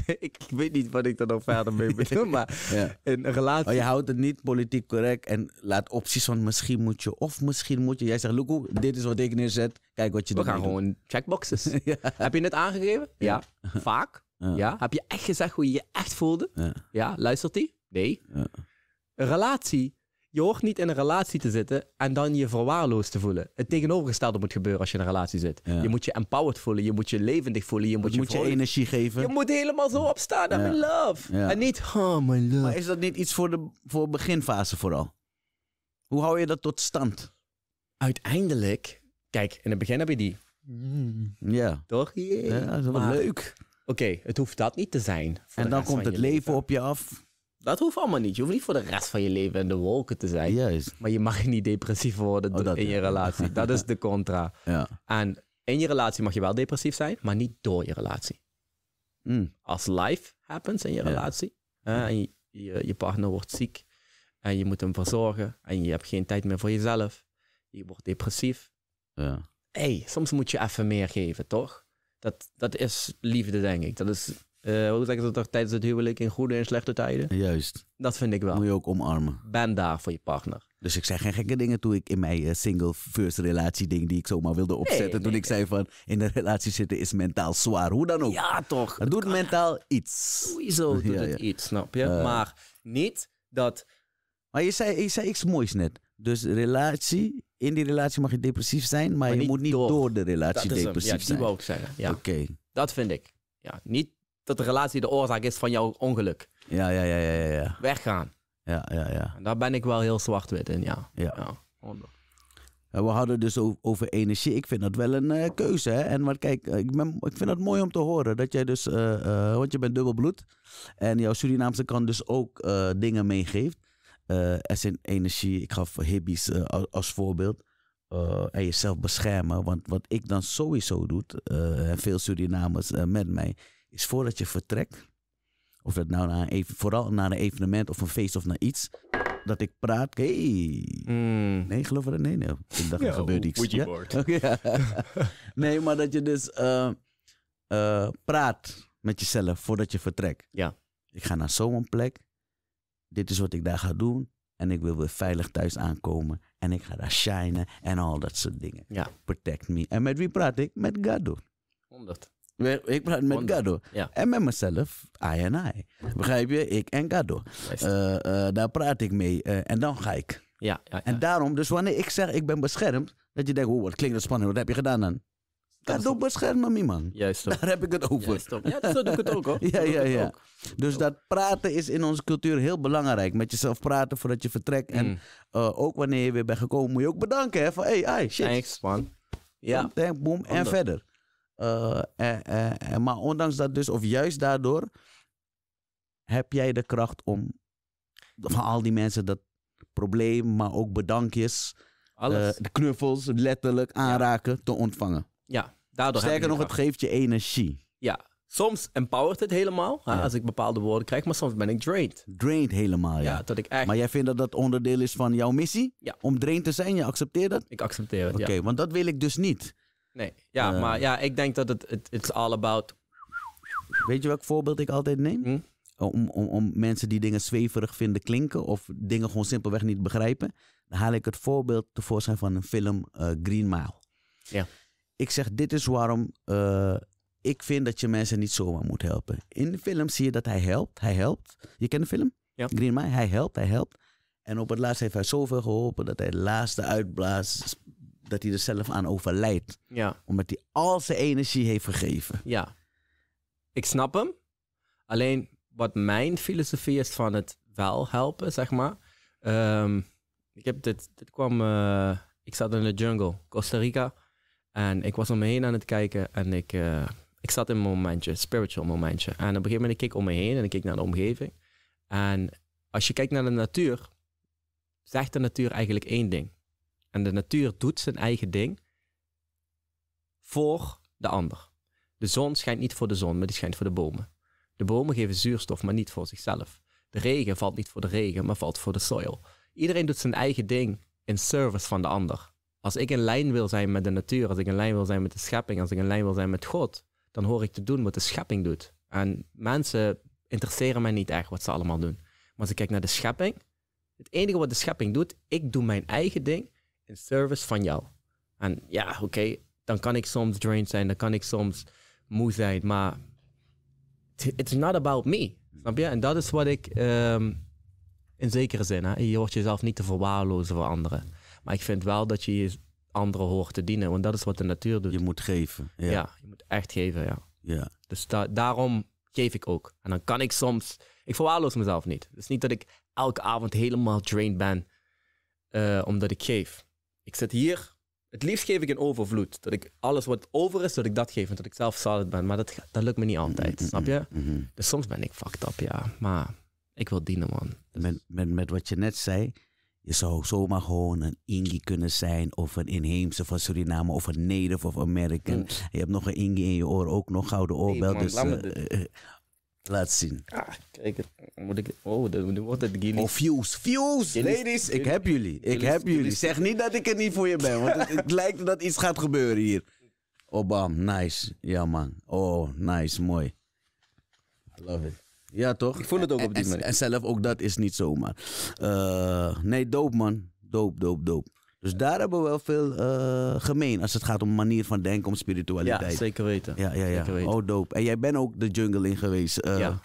S1: ik weet niet wat ik er dan verder mee moet doen, maar ja. een relatie... Oh, je
S2: houdt het niet politiek correct en laat opties van misschien moet je of misschien moet je. Jij zegt, Loekoe, dit is wat ik
S1: neerzet, kijk wat je doet. We gaan gewoon checkboxes. Heb je het aangegeven? Ja. Vaak? Ja. Heb je echt gezegd hoe je je echt voelde? Ja. luistert hij? Nee. Ja. Een relatie. Je hoort niet in een relatie te zitten en dan je verwaarloosd te voelen. Het tegenovergestelde moet gebeuren als je in een relatie zit. Je moet je empowered voelen, je moet je levendig voelen, je moet, je, energie geven. Je moet
S2: helemaal zo opstaan, I'm in love. En niet, oh my love. Maar is dat niet iets voor de voor beginfase
S1: vooral? Hoe hou je dat tot stand? Uiteindelijk, kijk, in het begin heb je die ja. Toch? Ja, dat is leuk. Oké, het hoeft dat niet te zijn. En dan komt het leven, op je af. Dat hoeft allemaal niet. Je hoeft niet voor de rest van je leven in de wolken te zijn. Juist. Maar je mag niet depressief worden oh, in je relatie. dat is de contra. Ja. En in je relatie mag je wel depressief zijn, maar niet door je relatie. Hmm. Als life happens in je relatie en je, partner wordt ziek en je moet hem verzorgen en je hebt geen tijd meer voor jezelf, je wordt depressief. Ja. hey, soms moet je even meer geven, toch? dat, dat is liefde, denk ik. Dat is, uh, hoe zeg ik dat toch, tijdens het huwelijk in goede en slechte tijden? Juist. Dat vind ik wel. Moet je ook omarmen. Ben daar voor je partner.
S2: Dus ik zei geen gekke dingen toen ik in mijn eh, single first relatie ding die ik zomaar wilde opzetten. toen ik zei van in een relatie zitten is mentaal zwaar. Hoe dan ook. Ja, toch. Het doet ah. mentaal iets. Sowieso doet het iets, snap je? Eh. maar niet dat... Maar je zei, je zei iets moois net. Dus relatie, in die relatie mag je depressief zijn, maar, je moet niet door, de relatie dat depressief ja, zijn. Dat ook zeggen. Ja.
S1: Oké. Dat vind ik. Ja, niet dat de relatie de oorzaak is van jouw ongeluk.
S2: Ja, ja, ja, ja. ja. Weggaan. Ja, ja, ja. En
S1: daar ben ik wel heel zwart-wit in, ja. Ja. ja.
S2: En we hadden dus over energie. Ik vind dat wel een eh, keuze. Hè? En maar kijk, eh, ik, ben, ik, vind dat mooi om te horen. Dat jij dus, eh, want je bent dubbelbloed. En jouw Surinaamse kan dus ook dingen meegeeft zijn eh, Energie, ik gaf voor eh, als, als, voorbeeld. Eh, en jezelf beschermen. Want wat ik dan sowieso doe, en veel Surinamers met mij, is voordat je vertrekt, of dat nou naar een, vooral naar een evenement of een feest of naar iets, dat ik praat. Hey. Mm. Nee, geloof het Nee, nee. Ik dacht, er gebeurt iets. Ja? ja. nee, maar dat je dus praat met jezelf voordat je vertrekt. Ja. Ik ga naar zo'n plek dit is wat ik daar ga doen. En ik wil weer veilig thuis aankomen. En ik ga daar shinen en al dat soort dingen. Ja. Protect me. En met wie praat ik? Met Gado. 100. Ik praat met Gado. Ja. En met mezelf, I en I. Begrijp je? Ik en Gado. Uh, daar praat ik mee. Eh, en dan ga ik. Ja, ja, ja, En daarom, dus wanneer ik zeg ik ben beschermd. Dat je denkt, oh, wat klinkt dat spannend. Wat heb je gedaan dan? Ga ook beschermen, me, man. Juist Daar heb ik het over. Juist Ja, zo doe ik het ook, hoor. ja, ja, ja. Dus dat praten is in onze cultuur heel belangrijk. Met jezelf praten voordat je vertrekt. En mm. eh, ook wanneer je weer bent gekomen, moet je ook bedanken. Hè, van, hey, ai, shit. Thanks, man. Ja. Thanks, boom, en verder. Eh, maar ondanks dat dus, of juist daardoor, heb jij de kracht om van al die mensen dat probleem, maar ook bedankjes, uh, de knuffels letterlijk aanraken
S1: te ontvangen. Ja, Daardoor Sterker nog, het geeft je energie. Ja, soms empowert het helemaal. Als ik bepaalde woorden krijg, maar soms ben ik drained. Drained helemaal, ja. dat ik echt... Maar jij vindt dat
S2: dat onderdeel is van jouw missie? Ja. Om drained te zijn, je accepteert dat? Ik accepteer het, Oké, want dat wil ik dus
S1: niet. Nee, ja, eh. maar ja, ik denk dat het it's all about... Weet je welk
S2: voorbeeld ik altijd neem? Hm? Om, om, om mensen die dingen zweverig vinden klinken of dingen gewoon simpelweg niet begrijpen. Dan haal ik het voorbeeld tevoorschijn van een film eh, Green Mile. Ja ik zeg, dit is waarom eh, ik vind dat je mensen niet zomaar moet helpen. In de film zie je dat hij helpt. Hij helpt. Je kent de film? Ja. Green Mile. Hij helpt, hij helpt. En op het laatst heeft hij zoveel geholpen dat hij de laatste uitblaast. Dat hij er zelf aan overlijdt. Ja. Omdat hij al zijn energie heeft gegeven.
S1: Ja. Ik snap hem. Alleen wat mijn filosofie is van het wel helpen, zeg maar. Ehm, ik heb dit, dit kwam. Eh, ik zat in de jungle, Costa Rica. En ik was om me heen aan het kijken en ik, eh, ik zat in een momentje, spiritual momentje. En op een gegeven moment keek om me heen en ik keek naar de omgeving. En als je kijkt naar de natuur, zegt de natuur eigenlijk één ding. En de natuur doet zijn eigen ding voor de ander. De zon schijnt niet voor de zon, maar die schijnt voor de bomen. De bomen geven zuurstof, maar niet voor zichzelf. De regen valt niet voor de regen, maar valt voor de soil. Iedereen doet zijn eigen ding in service van de ander. Als ik in lijn wil zijn met de natuur, als ik in lijn wil zijn met de schepping, als ik in lijn wil zijn met God, dan hoor ik te doen wat de schepping doet. En mensen interesseren mij niet echt wat ze allemaal doen. Maar als ik kijk naar de schepping, het enige wat de schepping doet, ik doe mijn eigen ding in service van jou. En ja, oké, dan kan ik soms drained zijn, dan kan ik soms moe zijn, maar it's not about me. Snap je? En dat is wat ik ehm, in zekere zin, hè, je hoort jezelf niet te verwaarlozen voor anderen. Maar ik vind wel dat je anderen hoort te dienen, want dat is wat de natuur doet. Je moet geven. Ja, je moet echt geven, ja. ja. Dus daarom geef ik ook. En dan kan ik soms, ik verwaarloos mezelf niet. Het is dus niet dat ik elke avond helemaal drained ben, eh, omdat ik geef. Ik zit hier, het liefst geef ik in overvloed. Dat ik alles wat over is, dat ik dat geef en dat ik zelf het ben. Maar dat, dat lukt me niet altijd, mm-hmm. snap je? Mm-hmm. Dus soms ben ik fucked up, ja. Maar ik wil dienen, man. Met, met, met wat je net zei,
S2: je zou zomaar gewoon een Ingi kunnen zijn of een inheemse van Suriname of een Native of American. Hmm. Je hebt nog een Ingi in je oor, ook nog gouden oorbel. dus laat, eh, eh, eh,
S1: laat zien. Ah, kijk, moet ik, oh, nu wordt het Guinness. Oh, fuse, fuse. ladies, ik heb jullie, ik heb jullie. Zeg niet dat ik er niet voor je ben, want het, het lijkt dat iets gaat gebeuren
S2: hier. Oh, bam, nice, ja man, oh, nice, mooi. I love it. Ja, toch? Ik vond het ook op die manier. En zelf ook dat is niet zomaar. Uh, nee, doop man. Doop, doop, doop. Dus daar hebben we wel veel eh, gemeen als het gaat om manier van denken, om spiritualiteit. Ja, zeker weten. Ja, ja, ja. Weten. Oh, doop. En jij bent ook de jungle in geweest. Eh,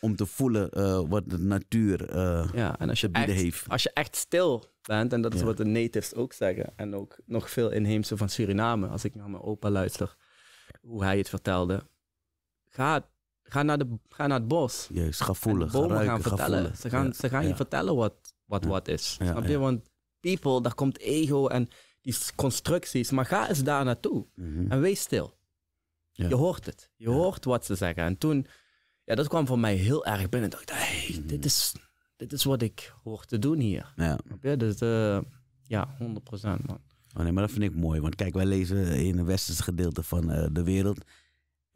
S2: om te voelen wat de natuur ja, en als je bieden heeft.
S1: Als je echt stil bent, en dat is wat de natives ook zeggen, en ook nog veel inheemse van Suriname, als ik naar mijn opa luister, hoe hij het vertelde. Ga Ga naar, de, ga naar het bos. Juist, ga voelen. ruiken, gaan vertellen. ze gaan, ze gaan je vertellen wat wat, wat is. Want people, daar komt ego en die constructies. Maar ga eens daar naartoe mhm. en wees stil. Je hoort het. Je hoort wat ze zeggen. En toen, ja, dat kwam voor mij heel erg binnen. Dacht ik hey, mhm. dit, is, dit is wat ik hoor te doen hier. Ja. Snap je? Dus, eh, ja, 100% man.
S2: Oh nee, maar dat vind ik mooi. Want kijk, wij lezen in het westerse gedeelte van eh, de wereld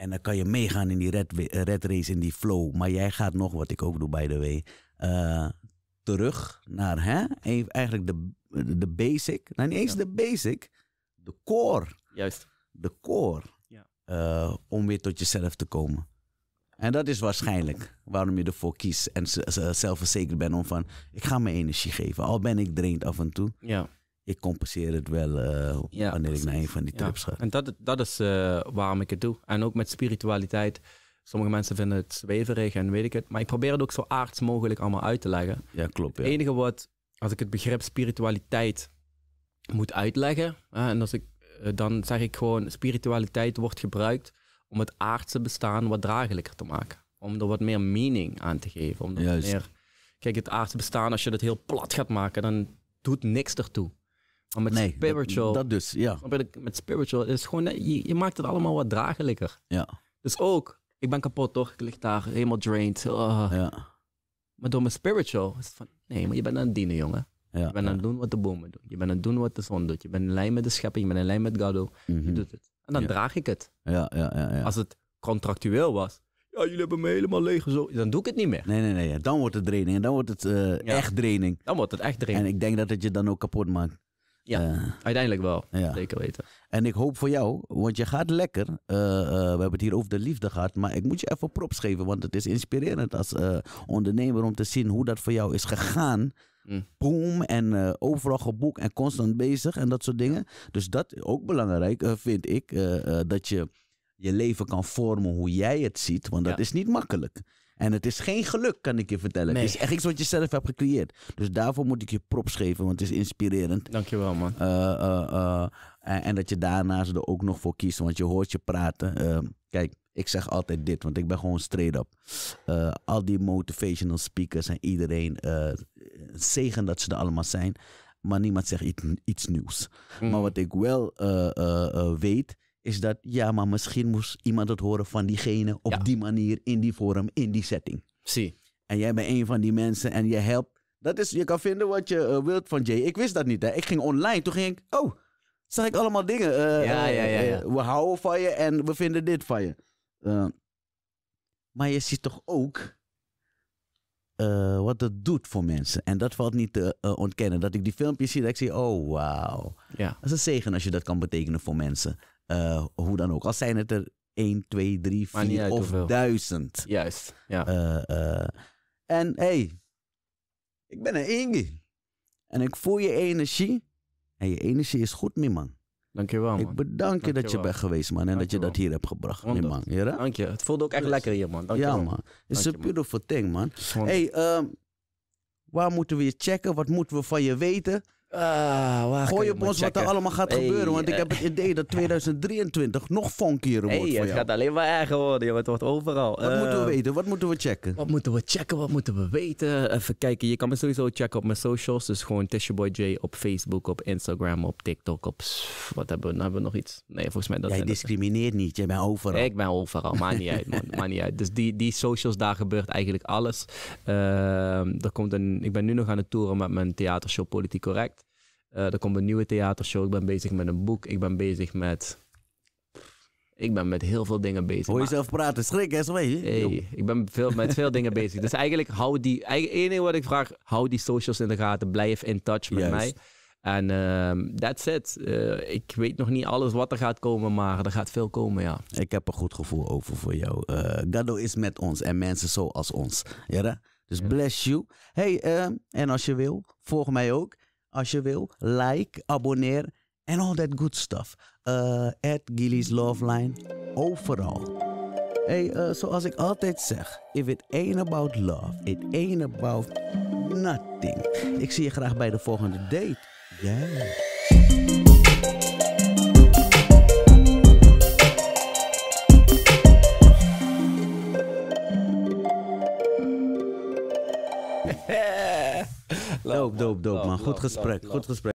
S2: en dan kan je meegaan in die red, eh, red race, in die flow. Maar jij gaat nog, wat ik ook doe by the way, eh, terug naar hè? eigenlijk de, de basic. Nou, niet eens de basic, de core. Juist. De core. Ja. Eh, om weer tot jezelf te komen. En dat is waarschijnlijk waarom je ervoor kiest en zelfverzekerd bent om van, ik ga mijn energie geven, al ben ik drained af en toe. Ja ik compenseer het wel uh, wanneer ik naar een van die trips ga.
S1: En dat, dat is eh, waarom ik het doe. En ook met spiritualiteit. Sommige mensen vinden het zweverig en weet ik het. Maar ik probeer het ook zo aards mogelijk allemaal uit te leggen. Ja, klopt. Ja. Het enige wat, als ik het begrip spiritualiteit moet uitleggen. en als ik, eh, dan zeg ik gewoon, spiritualiteit wordt gebruikt om het aardse bestaan wat dragelijker te maken. Om er wat meer meaning aan te geven. Om er Juist. meer... Kijk, het aardse bestaan, als je dat heel plat gaat maken, dan doet niks ertoe. Maar oh, met spiritual. Dat, dus, ja. Met spiritual is gewoon, je, maakt het allemaal wat draaglijker. Ja. Dus ook, ik ben kapot toch? Ik lig daar helemaal drained. Oh. Ja. Maar door mijn spiritual is het van, nee, maar je bent aan het dienen, jongen. Ja, je bent aan het doen wat de bomen doen. Je bent aan het doen wat de zon doet. Je bent in lijn met de schepping. Je bent in lijn met Goddo. Je mhm. doet het. En dan draag ik het. Ja, ja, ja, Als het contractueel was. Ja, jullie hebben me helemaal leeg zo. Dan doe ik het niet meer. Nee, nee, nee. Dan wordt het training En dan wordt het eh, echt training Dan wordt het echt training En ik
S2: denk dat het je dan ook kapot maakt. Ja, eh, uiteindelijk wel. Zeker weten. En ik hoop voor jou, want je gaat lekker. Eh, eh, we hebben het hier over de liefde gehad. Maar ik moet je even props geven, want het is inspirerend als ondernemer om te zien hoe dat voor jou is gegaan. Mm. Boom en overal geboekt en constant bezig en dat soort dingen. Dus dat is ook belangrijk, vind ik. dat je je leven kan vormen hoe jij het ziet, want dat is niet makkelijk. En het is geen geluk, kan ik je vertellen. Nee. Het is echt iets wat je zelf hebt gecreëerd. Dus daarvoor moet ik je props geven, want het is inspirerend. Dankjewel, man. Uh, uh, en, en, dat je daarnaast er ook nog voor kiest, want je hoort je praten. Ehm, kijk, ik zeg altijd dit, want ik ben gewoon straight up. al die motivational speakers en iedereen, zegen dat ze er allemaal zijn. Maar niemand zegt iets, nieuws. Mm. Maar wat ik wel weet, is dat ja, maar misschien moest iemand het horen van diegene op die manier, in die vorm, in die setting. Zie. En jij bent een van die mensen en je helpt. Dat is, je kan vinden wat je eh, wilt van Jay. Ik wist dat niet. Hè. Ik ging online, toen ging ik, oh, zag ik allemaal dingen. Eh, eh, ja, ja, ja, we houden van je en we vinden dit van je. maar je ziet toch ook wat het doet voor mensen. En dat valt niet te ontkennen. Dat ik die filmpjes zie, dat ik zie, oh wow. Ja. Dat is een zegen als je dat kan betekenen voor mensen. Eh, hoe dan ook. Al zijn het er 1, 2, 3, 4 of duizend. Juist, ja. Eh, eh, en hey, ik ben een Ingi. En ik voel je energie. En je energie is goed, Dank man. Dankjewel, man. Ik bedank je dat je, bent geweest, man. En dat je dat hier hebt gebracht, man.
S1: Dank je. Het voelde ook echt dus- lekker hier, man. Dank ja, man.
S2: It's super a beautiful man. thing, man. Hey, ehm, waar moeten we je checken? Wat moeten we van je weten? Ah, Gooi op ons wat er allemaal gaat gebeuren. Want ik eh. heb het idee dat
S1: 2023 nog funkier wordt hey, voor jou. Het gaat alleen maar erger worden, joh. Het wordt overal. Wat moeten we eh, weten? Wat moeten we checken? Wat moeten we checken? Wat moeten we weten? Even kijken. Je kan me sowieso checken op mijn socials. Dus gewoon Tissueboyj J op Facebook, op Instagram, op TikTok, op... Wat hebben we, nou hebben we nog iets? Nee, volgens mij dat... Jij discrimineert niet. Jij bent overal. Ik ben overal. Maakt niet uit, man. niet uit. Dus die, die socials, daar gebeurt eigenlijk alles. Ehm, er komt een... Ik ben nu nog aan het toeren met mijn theatershow Politiek Correct. Eh, er komt een nieuwe theatershow. Ik ben bezig met een boek. Ik ben bezig met ik ben met heel veel dingen bezig. Hoor jezelf praten, schrik hè, hey, ik ben veel, met veel dingen bezig. Dus eigenlijk hou die, Eén ding wat ik vraag, hou die socials in de gaten, blijf in touch met mij. En uh, that's it. Eh, ik weet nog niet alles wat er gaat komen, maar er gaat veel komen, ja.
S2: Ik heb een goed gevoel over voor jou. Uh, Gado is met ons en mensen zoals ons. Ja, dus bless you. Hey, ehm, en als je wil, volg mij ook als je wil. Like, abonneer en all that good stuff. Uh, at Gilly's Loveline, overal. Hey, eh, zoals ik altijd zeg, if it ain't about love, it ain't about nothing. Ik zie je graag bij de volgende date. Yeah.
S1: Doop, doop, doop, man. Goed gesprek, goed gesprek.